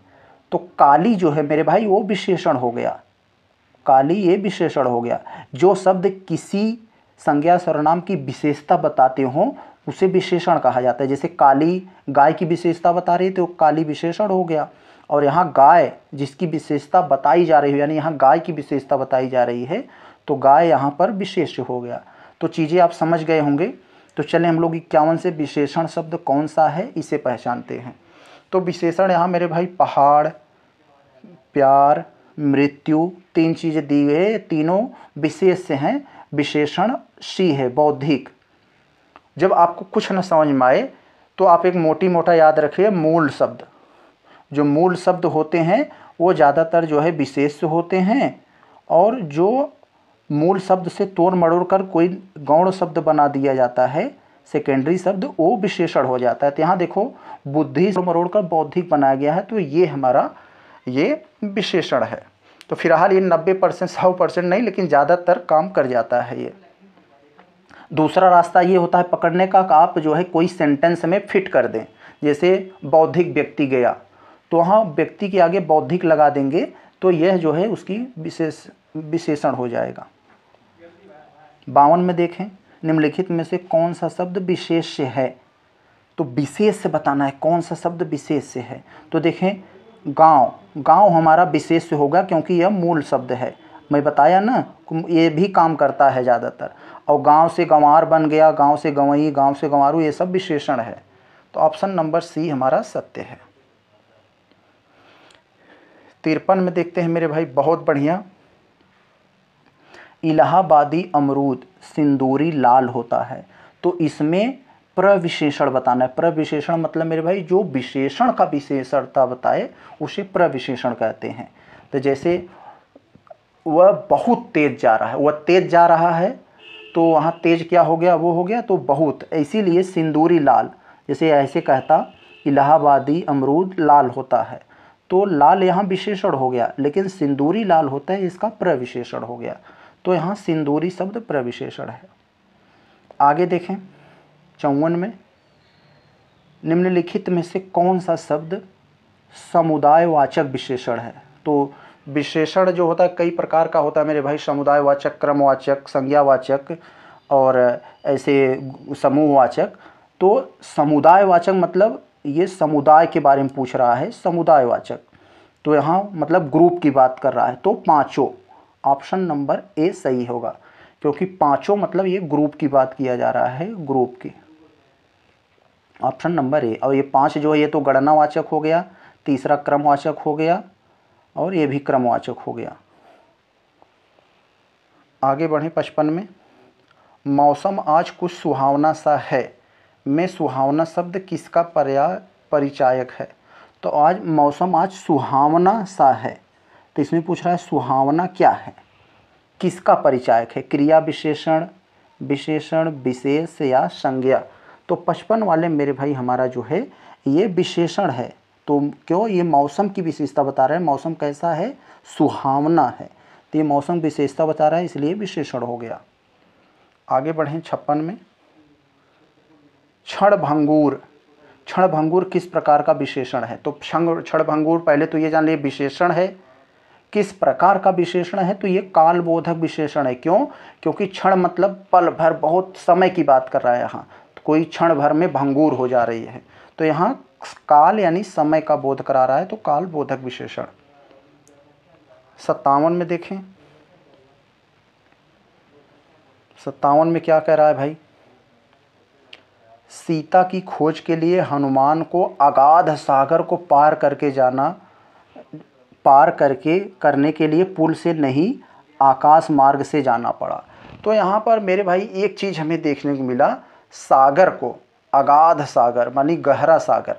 तो काली जो है मेरे भाई वो विशेषण हो गया काली ये विशेषण हो गया जो शब्द किसी संज्ञा सर्वनाम की विशेषता बताते हों उसे विशेषण कहा जाता है जैसे काली गाय की विशेषता बता रही थी तो काली विशेषण हो गया और यहाँ गाय जिसकी विशेषता बताई जा रही है यानी यहाँ गाय की विशेषता बताई जा रही है तो गाय यहाँ पर विशेष हो गया तो चीज़ें आप समझ गए होंगे तो चलें हम लोग इक्यावन से विशेषण शब्द कौन सा है इसे पहचानते हैं तो विशेषण यहाँ मेरे भाई पहाड़ प्यार मृत्यु तीन चीज़ें दी गई तीनों विशेष से हैं विशेषण सी है बौद्धिक जब आपको कुछ न समझ में आए तो आप एक मोटी मोटा याद रखिए मूल शब्द जो मूल शब्द होते हैं वो ज़्यादातर जो है विशेष होते हैं और जो मूल शब्द से तोड़ मड़ोड़ कर कोई गौण शब्द बना दिया जाता है सेकेंडरी शब्द वो विशेषण हो जाता है तो यहाँ देखो बुद्धि मरोड़ कर बौद्धिक बनाया गया है तो ये हमारा ये विशेषण है तो फिलहाल ये नब्बे परसेंट सौ परसेंट नहीं लेकिन ज़्यादातर काम कर जाता है ये दूसरा रास्ता ये होता है पकड़ने का आप जो है कोई सेंटेंस में फिट कर दें जैसे बौद्धिक व्यक्ति गया तो वहाँ व्यक्ति के आगे बौद्धिक लगा देंगे तो यह जो है उसकी विशेष विशेषण हो जाएगा बावन में देखें निम्नलिखित में से कौन सा शब्द विशेष है तो विशेष से बताना है कौन सा शब्द विशेष से है तो देखें गांव गांव हमारा विशेष से होगा क्योंकि यह मूल शब्द है मैं बताया ना ये भी काम करता है ज़्यादातर और गांव से गंवार बन गया गांव से गंवई गांव से गंवारू ये सब विशेषण है तो ऑप्शन नंबर सी हमारा सत्य है तिरपन में देखते हैं मेरे भाई बहुत बढ़िया इलाहाबादी अमरूद सिंदूरी लाल होता है तो इसमें प्रविशेषण बताना है प्रविशेषण मतलब मेरे भाई जो विशेषण का विशेषणता बताए उसे प्रविशेषण कहते हैं तो जैसे वह बहुत तेज जा रहा है वह तेज जा रहा है तो वहाँ तेज क्या हो गया वो हो गया तो बहुत इसीलिए सिंदूरी लाल जैसे ऐसे कहता इलाहाबादी अमरूद लाल होता है तो लाल यहाँ विशेषण हो गया लेकिन सिंदूरी लाल होता है इसका प्रविशेषण हो गया तो यहाँ सिंदूरी शब्द प्रविशेषण है आगे देखें चौवन में निम्नलिखित में से कौन सा शब्द समुदायवाचक विशेषण है तो विशेषण जो होता है कई प्रकार का होता है मेरे भाई समुदायवाचक क्रमवाचक संज्ञावाचक और ऐसे समूहवाचक तो समुदायवाचक मतलब ये समुदाय के बारे में पूछ रहा है समुदायवाचक तो यहाँ मतलब ग्रुप की बात कर रहा है तो पाँचों ऑप्शन नंबर ए सही होगा क्योंकि पाँचों मतलब ये ग्रुप की बात किया जा रहा है ग्रुप की ऑप्शन नंबर ए और ये पाँच जो है ये तो गणनावाचक हो गया तीसरा क्रमवाचक हो गया और ये भी क्रमवाचक हो गया आगे बढ़ें पचपन में मौसम आज कुछ सुहावना सा है में सुहावना शब्द किसका पर्या परिचायक है तो आज मौसम आज सुहावना सा है तो इसमें पूछ रहा है सुहावना क्या है किसका परिचायक है क्रिया विशेषण विशेषण विशेष या संज्ञा तो पचपन वाले मेरे भाई हमारा जो है ये विशेषण है तो क्यों ये मौसम की विशेषता बता रहा है मौसम कैसा है सुहावना है तो ये मौसम विशेषता बता रहा है इसलिए विशेषण हो गया आगे बढ़ें छप्पन में भंगूर क्षण भंगूर किस प्रकार का विशेषण है तो क्षण भंगूर पहले तो ये जान लिए विशेषण है किस प्रकार का विशेषण है तो ये कालबोधक विशेषण है क्यों क्योंकि क्षण मतलब पल भर बहुत समय की बात कर रहा है यहाँ तो कोई क्षण भर में भंगूर हो जा रही है तो यहाँ काल यानी समय का बोध करा रहा है तो काल बोधक विशेषण सत्तावन में देखें सत्तावन में क्या कह रहा है भाई सीता की खोज के लिए हनुमान को अगाध सागर को पार करके जाना पार करके करने के लिए पुल से नहीं आकाश मार्ग से जाना पड़ा तो यहाँ पर मेरे भाई एक चीज़ हमें देखने को मिला सागर को अगाध सागर मानी गहरा सागर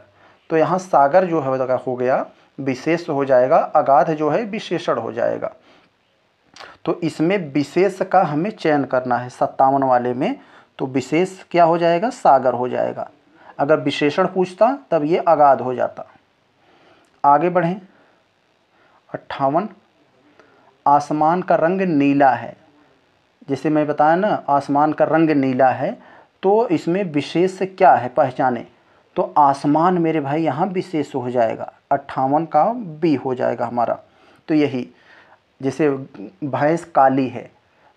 तो यहाँ सागर जो है तो हो गया विशेष हो जाएगा अगाध जो है विशेषण हो जाएगा तो इसमें विशेष का हमें चयन करना है सत्तावन वाले में तो विशेष क्या हो जाएगा सागर हो जाएगा अगर विशेषण पूछता तब ये आगाध हो जाता आगे बढ़ें अट्ठावन आसमान का रंग नीला है जैसे मैं बताया ना आसमान का रंग नीला है तो इसमें विशेष क्या है पहचाने तो आसमान मेरे भाई यहाँ विशेष हो जाएगा अट्ठावन का बी हो जाएगा हमारा तो यही जैसे भैंस काली है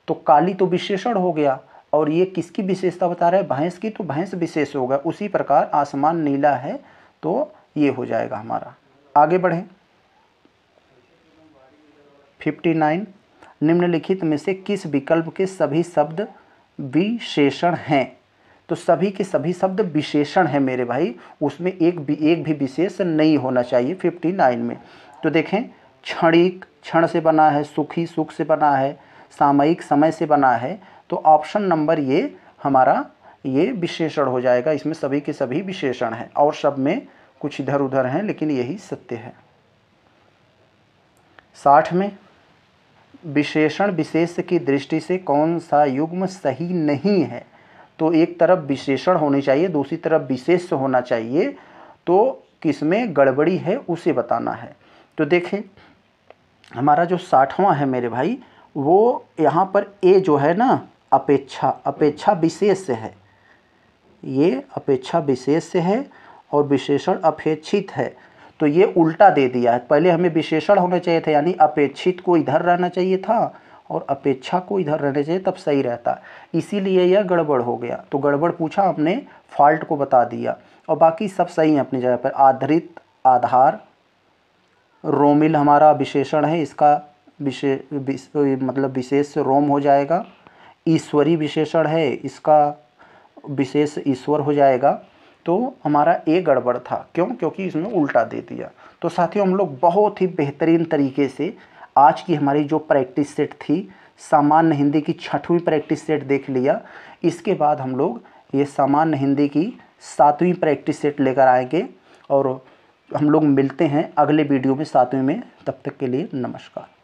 तो काली तो विशेषण हो गया और ये किसकी विशेषता बता रहा है भैंस की तो भैंस विशेष होगा उसी प्रकार आसमान नीला है तो ये हो जाएगा हमारा आगे बढ़ें फिफ्टी नाइन निम्नलिखित में से किस विकल्प के सभी शब्द विशेषण हैं तो सभी के सभी शब्द विशेषण हैं मेरे भाई उसमें एक भी एक भी विशेष नहीं होना चाहिए फिफ्टी नाइन में तो देखें क्षणिक क्षण से बना है सुखी सुख से बना है सामयिक समय से बना है तो ऑप्शन नंबर ये हमारा ये विशेषण हो जाएगा इसमें सभी के सभी विशेषण हैं और सब में कुछ इधर उधर हैं लेकिन यही सत्य है साठ में विशेषण विशेष की दृष्टि से कौन सा युग्म सही नहीं है तो एक तरफ विशेषण होनी चाहिए दूसरी तरफ विशेष होना चाहिए तो किसमें गड़बड़ी है उसे बताना है तो देखें हमारा जो साठवां है मेरे भाई वो यहाँ पर ए जो है ना अपेक्षा अपेक्षा विशेष से है ये अपेक्षा विशेष से है और विशेषण अपेक्षित है तो ये उल्टा दे दिया है पहले हमें विशेषण होने चाहिए थे यानी अपेक्षित को इधर रहना चाहिए था और अपेक्षा को इधर रहना चाहिए तब सही रहता इसीलिए यह गड़बड़ हो गया तो गड़बड़ पूछा हमने फॉल्ट को बता दिया और बाकी सब सही है अपनी जगह पर आधारित आधार रोमिल हमारा विशेषण है इसका विशेष मतलब विशेष रोम हो जाएगा ईश्वरी विशेषण है इसका विशेष ईश्वर हो जाएगा तो हमारा ए गड़बड़ था क्यों क्योंकि इसमें उल्टा दे दिया तो साथियों हम लोग बहुत ही बेहतरीन तरीके से आज की हमारी जो प्रैक्टिस सेट थी सामान्य हिंदी की छठवीं प्रैक्टिस सेट देख लिया इसके बाद हम लोग ये सामान्य हिंदी की सातवीं प्रैक्टिस सेट लेकर आएंगे और हम लोग मिलते हैं अगले वीडियो में सातवीं में तब तक के लिए नमस्कार